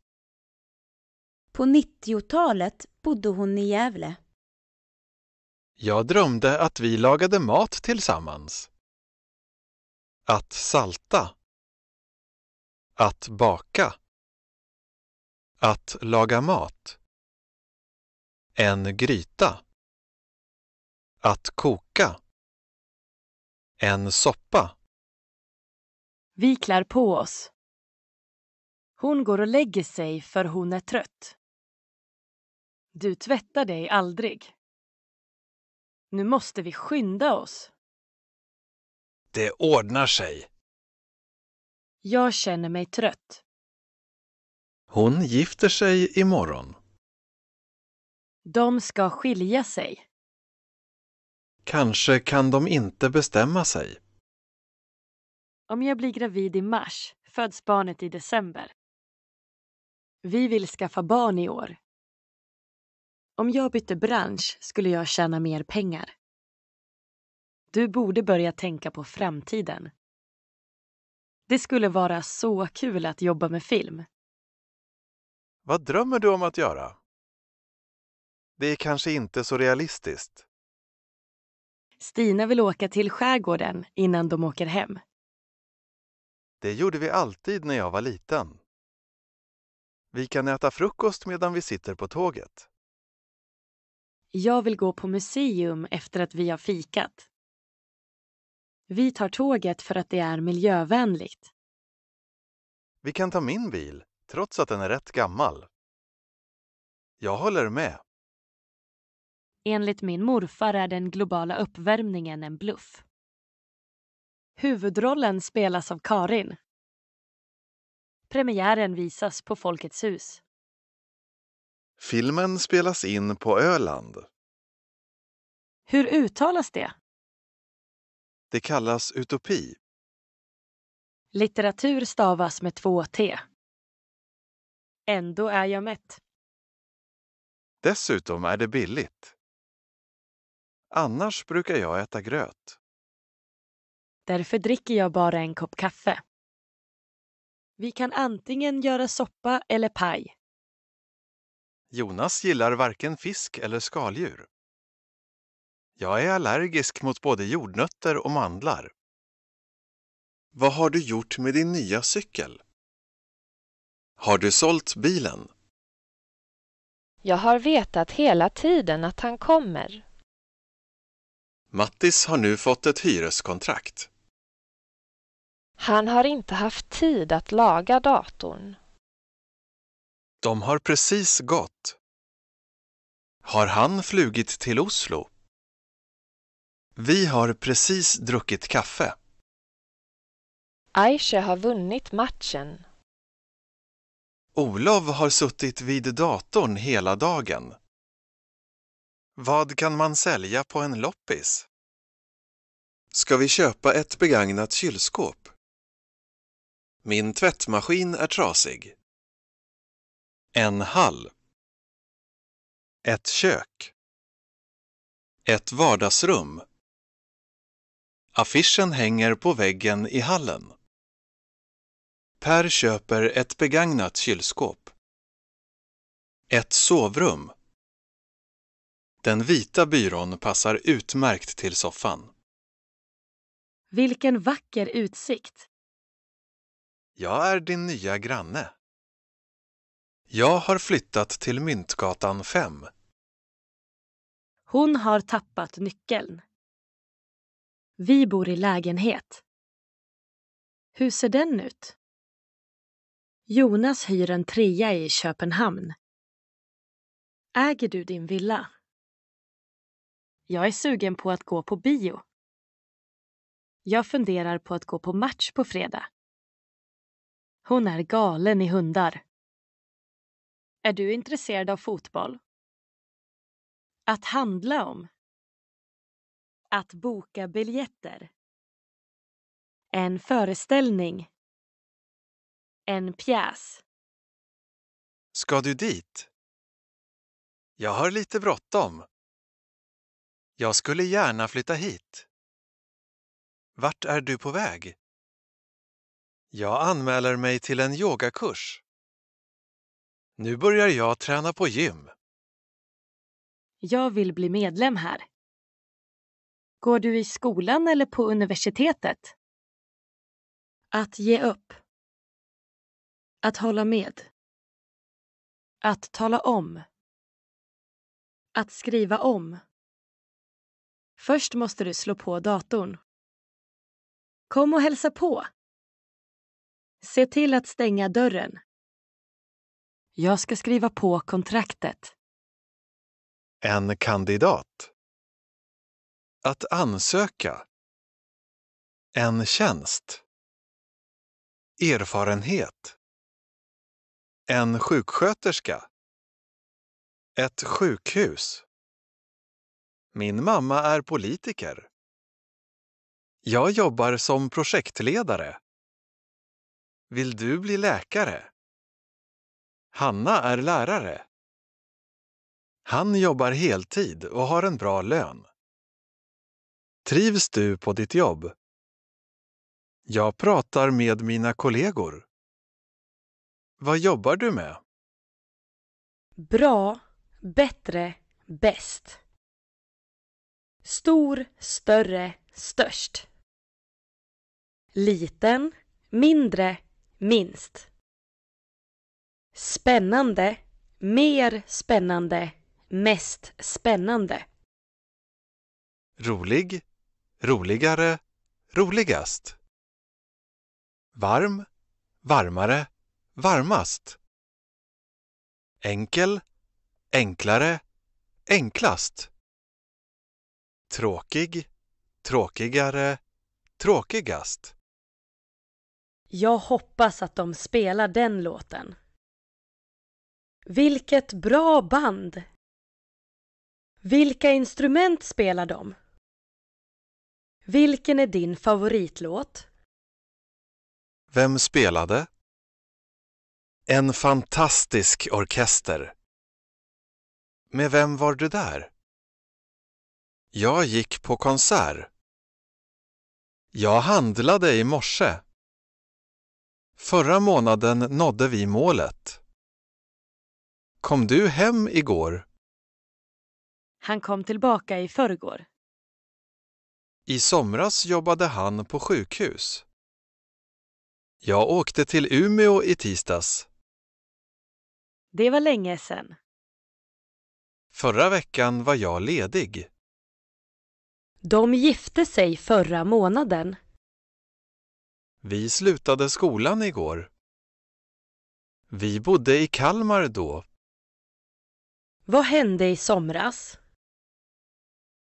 På 90-talet bodde hon i Gävle. Jag drömde att vi lagade mat tillsammans. Att salta. Att baka. Att laga mat. En gryta. Att koka. En soppa. Vi klär på oss. Hon går och lägger sig för hon är trött. Du tvättar dig aldrig. Nu måste vi skynda oss. Det ordnar sig. Jag känner mig trött. Hon gifter sig imorgon. De ska skilja sig. Kanske kan de inte bestämma sig. Om jag blir gravid i mars föds barnet i december. Vi vill skaffa barn i år. Om jag bytte bransch skulle jag tjäna mer pengar. Du borde börja tänka på framtiden. Det skulle vara så kul att jobba med film. Vad drömmer du om att göra? Det är kanske inte så realistiskt. Stina vill åka till skärgården innan de åker hem. Det gjorde vi alltid när jag var liten. Vi kan äta frukost medan vi sitter på tåget. Jag vill gå på museum efter att vi har fikat. Vi tar tåget för att det är miljövänligt. Vi kan ta min bil, trots att den är rätt gammal. Jag håller med. Enligt min morfar är den globala uppvärmningen en bluff. Huvudrollen spelas av Karin. Premiären visas på Folkets hus. Filmen spelas in på Öland. Hur uttalas det? Det kallas utopi. Litteratur stavas med två t. Ändå är jag mätt. Dessutom är det billigt. Annars brukar jag äta gröt. Därför dricker jag bara en kopp kaffe. Vi kan antingen göra soppa eller paj. Jonas gillar varken fisk eller skaldjur. Jag är allergisk mot både jordnötter och mandlar. Vad har du gjort med din nya cykel? Har du sålt bilen? Jag har vetat hela tiden att han kommer. Mattis har nu fått ett hyreskontrakt. Han har inte haft tid att laga datorn. De har precis gått. Har han flugit till Oslo? Vi har precis druckit kaffe. Aisha har vunnit matchen. Olof har suttit vid datorn hela dagen. Vad kan man sälja på en loppis? Ska vi köpa ett begagnat kylskåp? Min tvättmaskin är trasig. En hall. Ett kök. Ett vardagsrum. Affischen hänger på väggen i hallen. Per köper ett begagnat kylskåp. Ett sovrum. Den vita byrån passar utmärkt till soffan. Vilken vacker utsikt! Jag är din nya granne. Jag har flyttat till Myntgatan 5. Hon har tappat nyckeln. Vi bor i lägenhet. Hur ser den ut? Jonas hyr en trea i Köpenhamn. Äger du din villa? Jag är sugen på att gå på bio. Jag funderar på att gå på match på fredag. Hon är galen i hundar. Är du intresserad av fotboll? Att handla om. Att boka biljetter. En föreställning. En pjäs. Ska du dit? Jag har lite bråttom. Jag skulle gärna flytta hit. Vart är du på väg? Jag anmäler mig till en yogakurs. Nu börjar jag träna på gym. Jag vill bli medlem här. Går du i skolan eller på universitetet? Att ge upp. Att hålla med. Att tala om. Att skriva om. Först måste du slå på datorn. Kom och hälsa på. Se till att stänga dörren. Jag ska skriva på kontraktet. En kandidat. Att ansöka. En tjänst. Erfarenhet. En sjuksköterska. Ett sjukhus. Min mamma är politiker. Jag jobbar som projektledare. Vill du bli läkare? Hanna är lärare. Han jobbar heltid och har en bra lön. Trivs du på ditt jobb? Jag pratar med mina kollegor. Vad jobbar du med? Bra, bättre, bäst. Stor, större, störst. Liten, mindre, minst spännande, mer spännande, mest spännande. Rolig, roligare, roligast. Varm, varmare, varmast. Enkel, enklare, enklast. Tråkig, tråkigare, tråkigast. Jag hoppas att de spelar den låten. Vilket bra band! Vilka instrument spelar de? Vilken är din favoritlåt? Vem spelade? En fantastisk orkester. Med vem var du där? Jag gick på konsert. Jag handlade i morse. Förra månaden nådde vi målet. Kom du hem igår? Han kom tillbaka i förrgår. I somras jobbade han på sjukhus. Jag åkte till Umeå i tisdags. Det var länge sedan. Förra veckan var jag ledig. De gifte sig förra månaden. Vi slutade skolan igår. Vi bodde i Kalmar då. Vad hände i somras?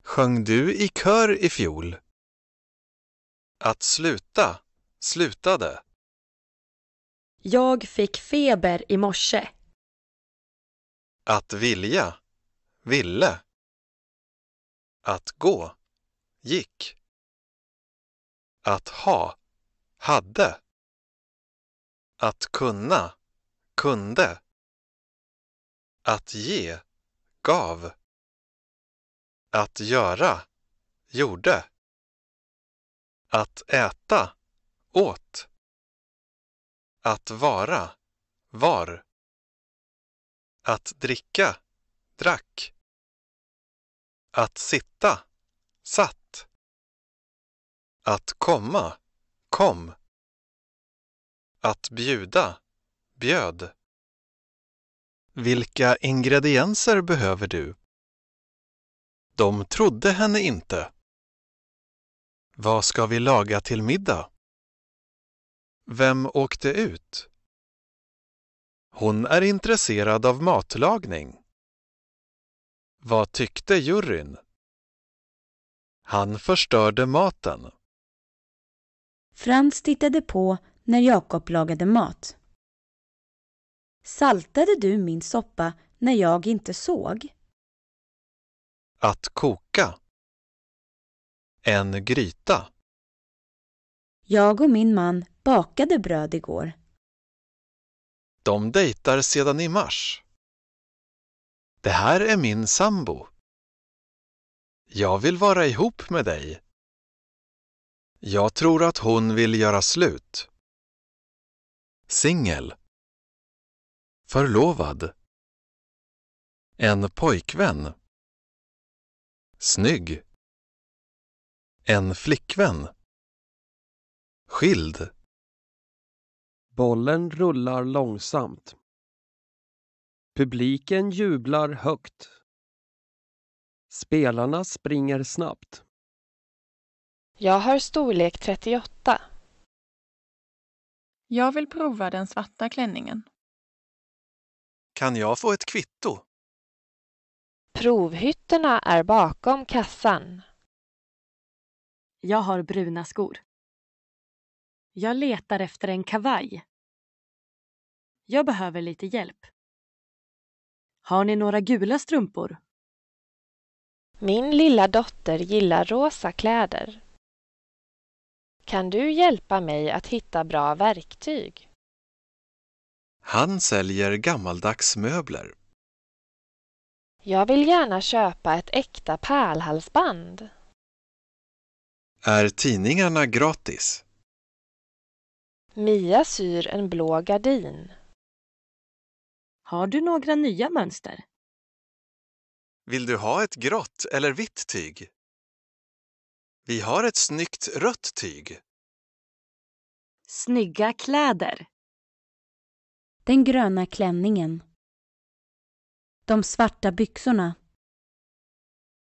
Sjöng du i kör i fjol? Att sluta slutade. Jag fick feber i morse. Att vilja ville. Att gå gick. Att ha hade. Att kunna kunde. Att ge gav. Att göra gjorde. Att äta åt. Att vara var. Att dricka drack. Att sitta satt. Att komma kom. Att bjuda bjöd. Vilka ingredienser behöver du? De trodde henne inte. Vad ska vi laga till middag? Vem åkte ut? Hon är intresserad av matlagning. Vad tyckte juryn? Han förstörde maten. Frans tittade på när Jakob lagade mat. Saltade du min soppa när jag inte såg? Att koka. En gryta. Jag och min man bakade bröd igår. De dejtar sedan i mars. Det här är min sambo. Jag vill vara ihop med dig. Jag tror att hon vill göra slut. Singel Förlovad. En pojkvän. Snygg. En flickvän. Skild. Bollen rullar långsamt. Publiken jublar högt. Spelarna springer snabbt. Jag har storlek 38. Jag vill prova den svarta klänningen. Kan jag få ett kvitto? Provhytterna är bakom kassan. Jag har bruna skor. Jag letar efter en kavaj. Jag behöver lite hjälp. Har ni några gula strumpor? Min lilla dotter gillar rosa kläder. Kan du hjälpa mig att hitta bra verktyg? Han säljer gammaldags möbler. Jag vill gärna köpa ett äkta pärlhalsband. Är tidningarna gratis? Mia syr en blå gardin. Har du några nya mönster? Vill du ha ett grått eller vitt tyg? Vi har ett snyggt rött tyg. Snygga kläder. Den gröna klänningen. De svarta byxorna.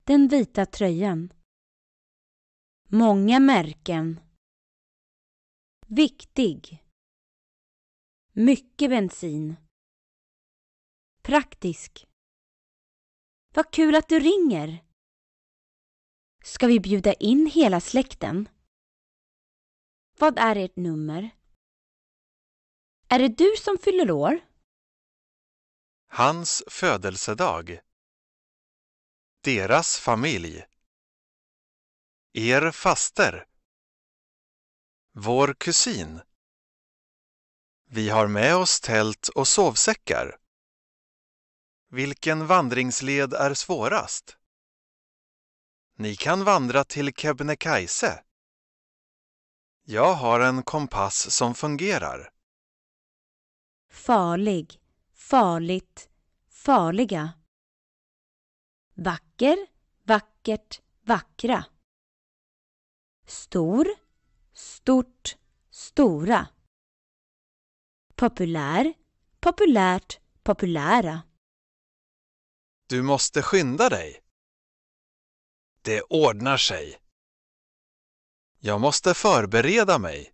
Den vita tröjan. Många märken. Viktig. Mycket bensin. Praktisk. Vad kul att du ringer. Ska vi bjuda in hela släkten? Vad är ert nummer? Är det du som fyller år? Hans födelsedag. Deras familj. Er faster. Vår kusin. Vi har med oss tält och sovsäckar. Vilken vandringsled är svårast? Ni kan vandra till Kebnekaise. Jag har en kompass som fungerar farlig, farligt, farliga. Vacker, vackert, vackra. Stor, stort, stora. Populär, populärt, populära. Du måste skynda dig. Det ordnar sig. Jag måste förbereda mig.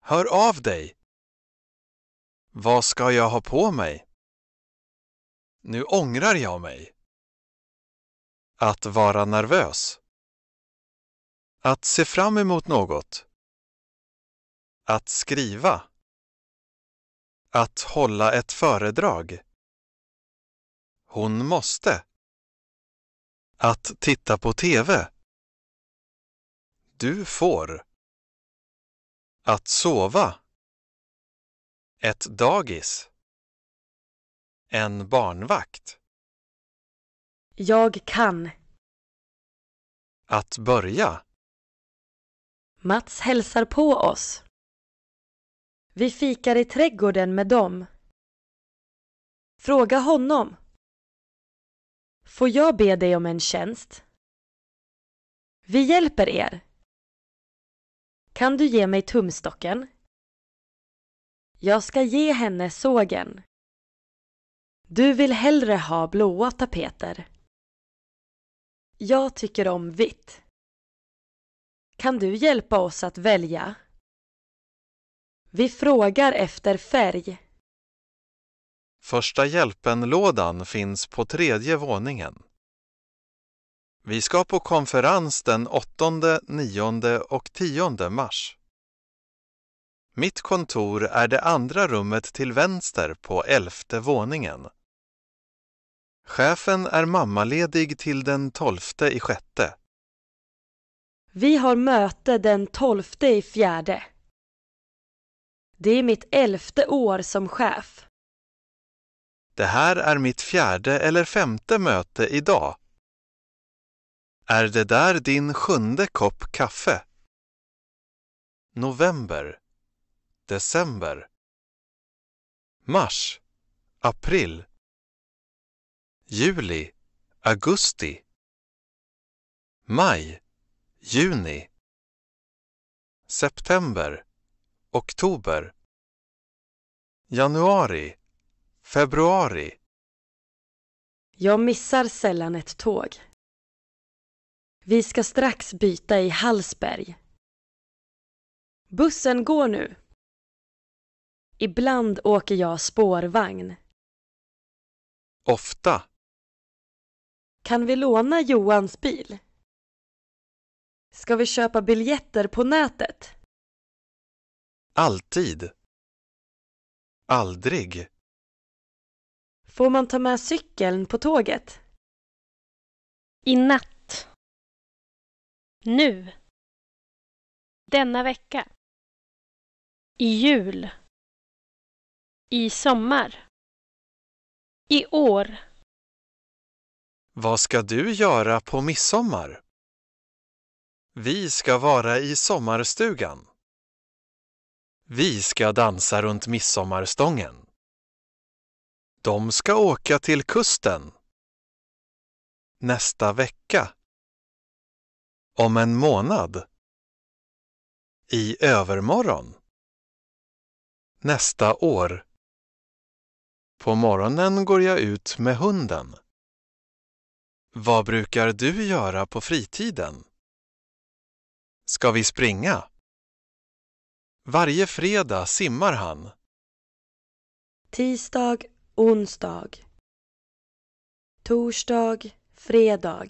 Hör av dig. Vad ska jag ha på mig? Nu ångrar jag mig. Att vara nervös. Att se fram emot något. Att skriva. Att hålla ett föredrag. Hon måste. Att titta på TV. Du får. Att sova. Ett dagis. En barnvakt. Jag kan. Att börja. Mats hälsar på oss. Vi fikar i trädgården med dem. Fråga honom. Får jag be dig om en tjänst? Vi hjälper er. Kan du ge mig tumstocken? Jag ska ge henne sågen. Du vill hellre ha blåa tapeter. Jag tycker om vitt. Kan du hjälpa oss att välja? Vi frågar efter färg. Första hjälpen-lådan finns på tredje våningen. Vi ska på konferens den 8, 9 och 10 mars. Mitt kontor är det andra rummet till vänster på elfte våningen. Chefen är mammaledig till den tolfte i sjätte. Vi har möte den tolfte i fjärde. Det är mitt elfte år som chef. Det här är mitt fjärde eller femte möte idag. Är det där din sjunde kopp kaffe? November december mars, april juli, augusti maj, juni september, oktober januari, februari Jag missar sällan ett tåg. Vi ska strax byta i Hallsberg. Bussen går nu. Ibland åker jag spårvagn. Ofta. Kan vi låna Johans bil? Ska vi köpa biljetter på nätet? Alltid. Aldrig. Får man ta med cykeln på tåget? I natt. Nu. Denna vecka. I jul. I sommar. I år. Vad ska du göra på midsommar? Vi ska vara i sommarstugan. Vi ska dansa runt midsommarstången. De ska åka till kusten. Nästa vecka. Om en månad. I övermorgon. Nästa år. På morgonen går jag ut med hunden. Vad brukar du göra på fritiden? Ska vi springa? Varje fredag simmar han. Tisdag, onsdag. Torsdag, fredag.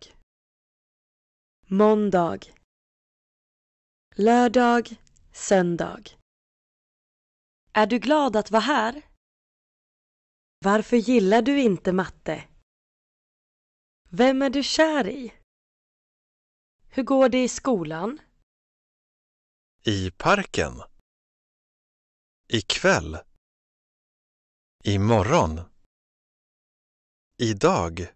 Måndag. Lördag, söndag. Är du glad att vara här? Varför gillar du inte matte? Vem är du kär i? Hur går det i skolan? I parken. I kväll. I morgon. I dag.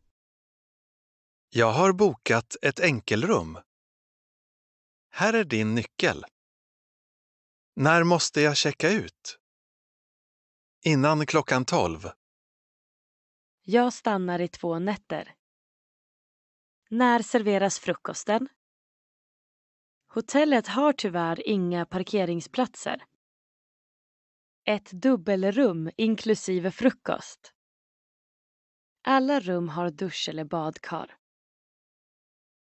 Jag har bokat ett enkelrum. Här är din nyckel. När måste jag checka ut? Innan klockan tolv. Jag stannar i två nätter. När serveras frukosten? Hotellet har tyvärr inga parkeringsplatser. Ett dubbelrum inklusive frukost. Alla rum har dusch eller badkar.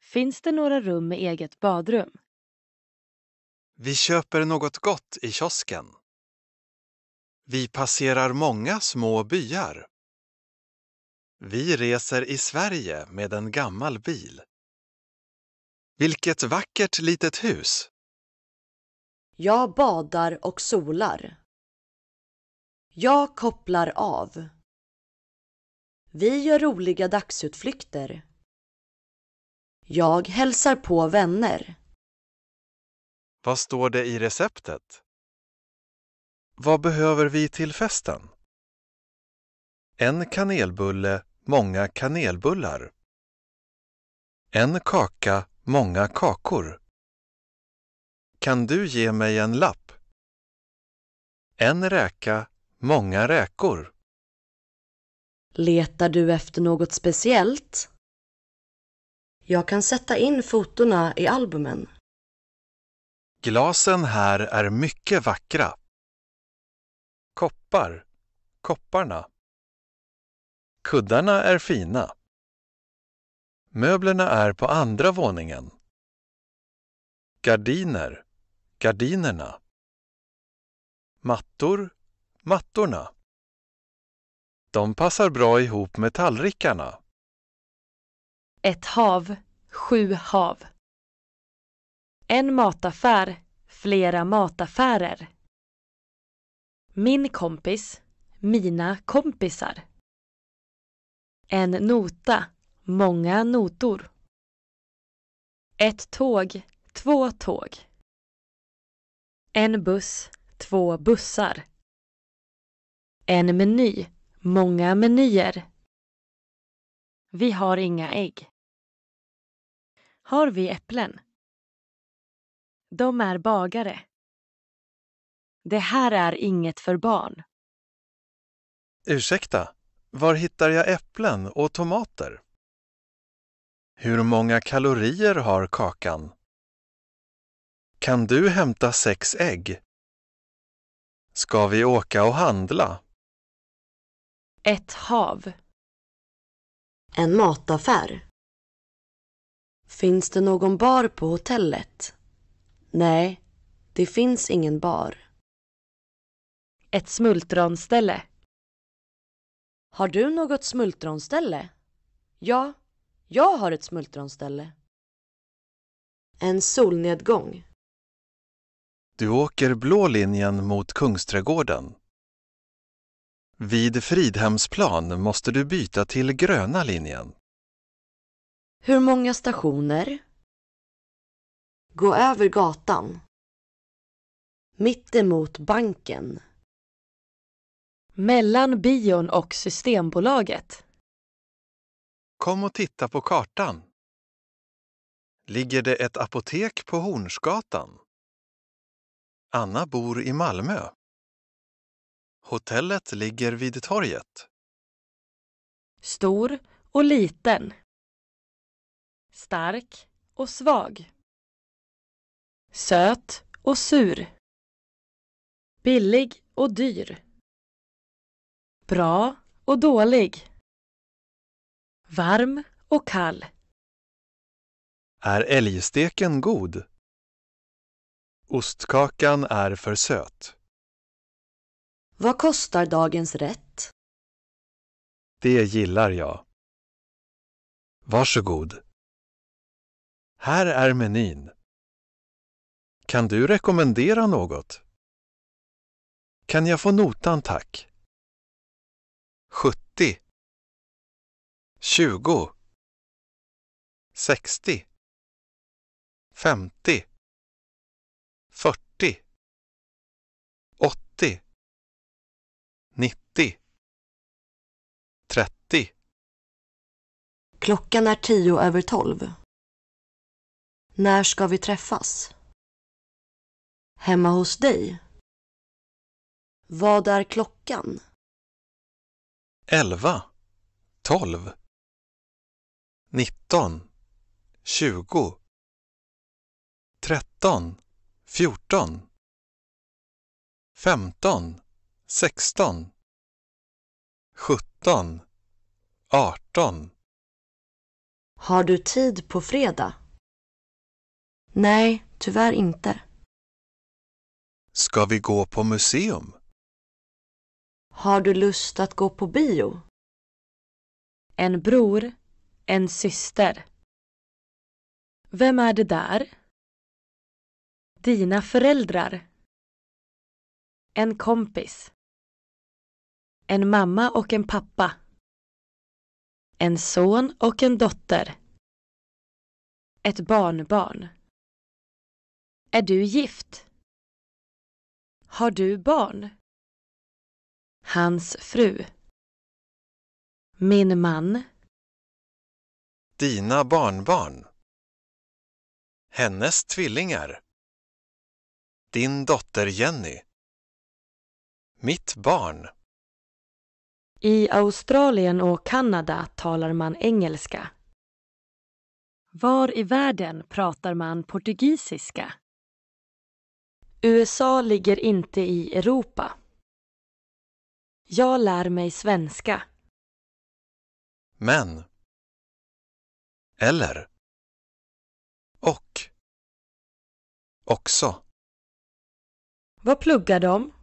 Finns det några rum med eget badrum? Vi köper något gott i kiosken. Vi passerar många små byar. Vi reser i Sverige med en gammal bil. Vilket vackert litet hus! Jag badar och solar. Jag kopplar av. Vi gör roliga dagsutflykter. Jag hälsar på vänner. Vad står det i receptet? Vad behöver vi till festen? En kanelbulle många kanelbullar. En kaka, många kakor. Kan du ge mig en lapp? En räka, många räkor. Letar du efter något speciellt? Jag kan sätta in fotona i albumen. Glasen här är mycket vackra. Koppar, kopparna. Kuddarna är fina. Möblerna är på andra våningen. Gardiner, gardinerna. Mattor, mattorna. De passar bra ihop med tallrikarna. Ett hav, sju hav. En mataffär, flera mataffärer. Min kompis, mina kompisar. En nota, många notor. Ett tåg, två tåg. En buss, två bussar. En meny, många menyer. Vi har inga ägg. Har vi äpplen? De är bagare. Det här är inget för barn. Ursäkta, var hittar jag äpplen och tomater? Hur många kalorier har kakan? Kan du hämta sex ägg? Ska vi åka och handla? Ett hav. En mataffär. Finns det någon bar på hotellet? Nej, det finns ingen bar. Ett smultronställe. Har du något smultronställe? Ja, jag har ett smultronställe. En solnedgång. Du åker blå linjen mot Kungsträdgården. Vid Fridhemsplan måste du byta till gröna linjen. Hur många stationer? Gå över gatan. Mittemot banken. Mellan bion och Systembolaget. Kom och titta på kartan. Ligger det ett apotek på Hornsgatan? Anna bor i Malmö. Hotellet ligger vid torget. Stor och liten. Stark och svag. Söt och sur. Billig och dyr. Bra och dålig. Varm och kall. Är älgsteken god? Ostkakan är för söt. Vad kostar dagens rätt? Det gillar jag. Varsågod. Här är menyn. Kan du rekommendera något? Kan jag få notan, tack? 70 20 60 50 40 80 90 30 Klockan är tio över tolv. När ska vi träffas? Hemma hos dig? Vad är klockan? 11 12 19 20 13 14 15 16 17 18 Har du tid på fredag? Nej, tyvärr inte. Ska vi gå på museum? Har du lust att gå på bio? En bror, en syster. Vem är det där? Dina föräldrar. En kompis. En mamma och en pappa. En son och en dotter. Ett barnbarn. Är du gift? Har du barn? Hans fru. Min man. Dina barnbarn. Hennes tvillingar. Din dotter Jenny. Mitt barn. I Australien och Kanada talar man engelska. Var i världen pratar man portugisiska? USA ligger inte i Europa. Jag lär mig svenska. Men. Eller. Och. Också. Vad pluggar de?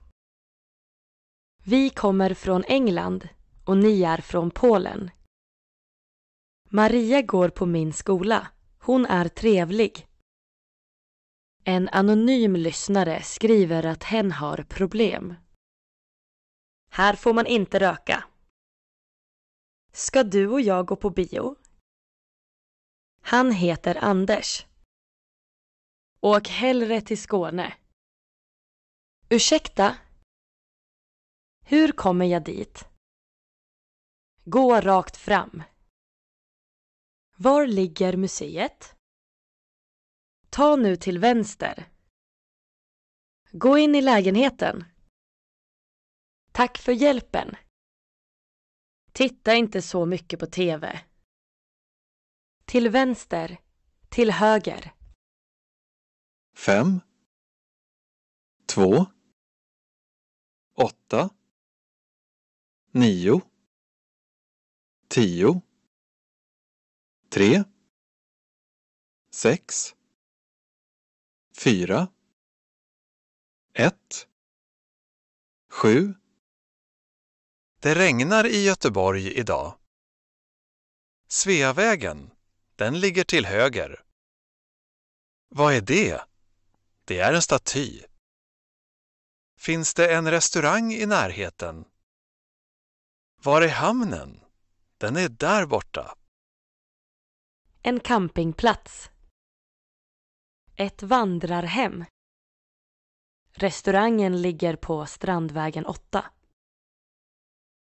Vi kommer från England och ni är från Polen. Maria går på min skola. Hon är trevlig. En anonym lyssnare skriver att hen har problem. Här får man inte röka. Ska du och jag gå på bio? Han heter Anders. Åk hellre till Skåne. Ursäkta? Hur kommer jag dit? Gå rakt fram. Var ligger museet? Ta nu till vänster. Gå in i lägenheten. Tack för hjälpen. Titta inte så mycket på TV. Till vänster. Till höger. Fem Två Åtta Nio Tio Tre Sex Fyra Ett Sju det regnar i Göteborg idag. Sveavägen, den ligger till höger. Vad är det? Det är en staty. Finns det en restaurang i närheten? Var är hamnen? Den är där borta. En campingplats. Ett vandrarhem. Restaurangen ligger på Strandvägen 8.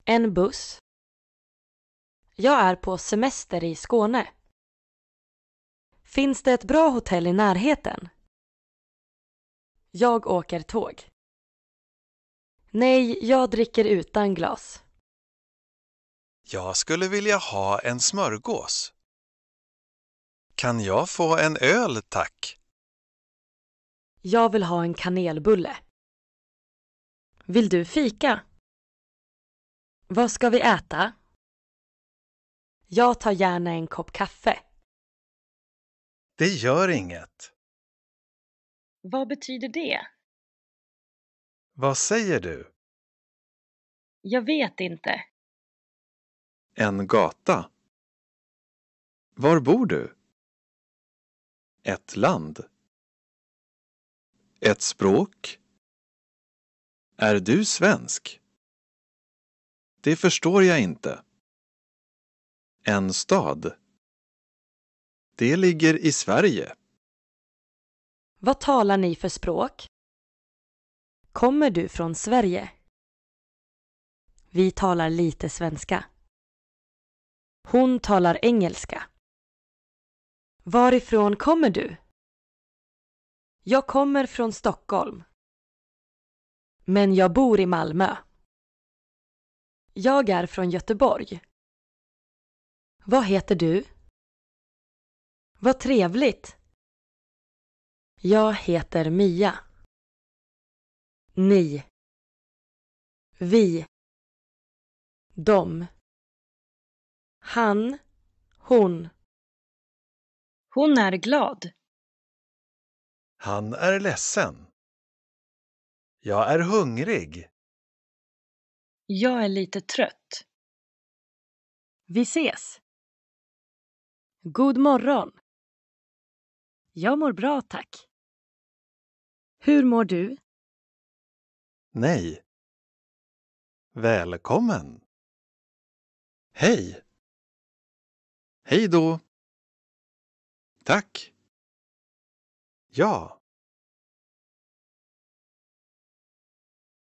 En buss. Jag är på semester i Skåne. Finns det ett bra hotell i närheten? Jag åker tåg. Nej, jag dricker utan glas. Jag skulle vilja ha en smörgås. Kan jag få en öl, tack? Jag vill ha en kanelbulle. Vill du fika? Vad ska vi äta? Jag tar gärna en kopp kaffe. Det gör inget. Vad betyder det? Vad säger du? Jag vet inte. En gata. Var bor du? Ett land. Ett språk. Är du svensk? Det förstår jag inte. En stad. Det ligger i Sverige. Vad talar ni för språk? Kommer du från Sverige? Vi talar lite svenska. Hon talar engelska. Varifrån kommer du? Jag kommer från Stockholm. Men jag bor i Malmö. Jag är från Göteborg. Vad heter du? Vad trevligt! Jag heter Mia. Ni. Vi. Dom. Han. Hon. Hon är glad. Han är ledsen. Jag är hungrig. Jag är lite trött. Vi ses. God morgon. Jag mår bra, tack. Hur mår du? Nej. Välkommen. Hej. Hej då. Tack. Ja.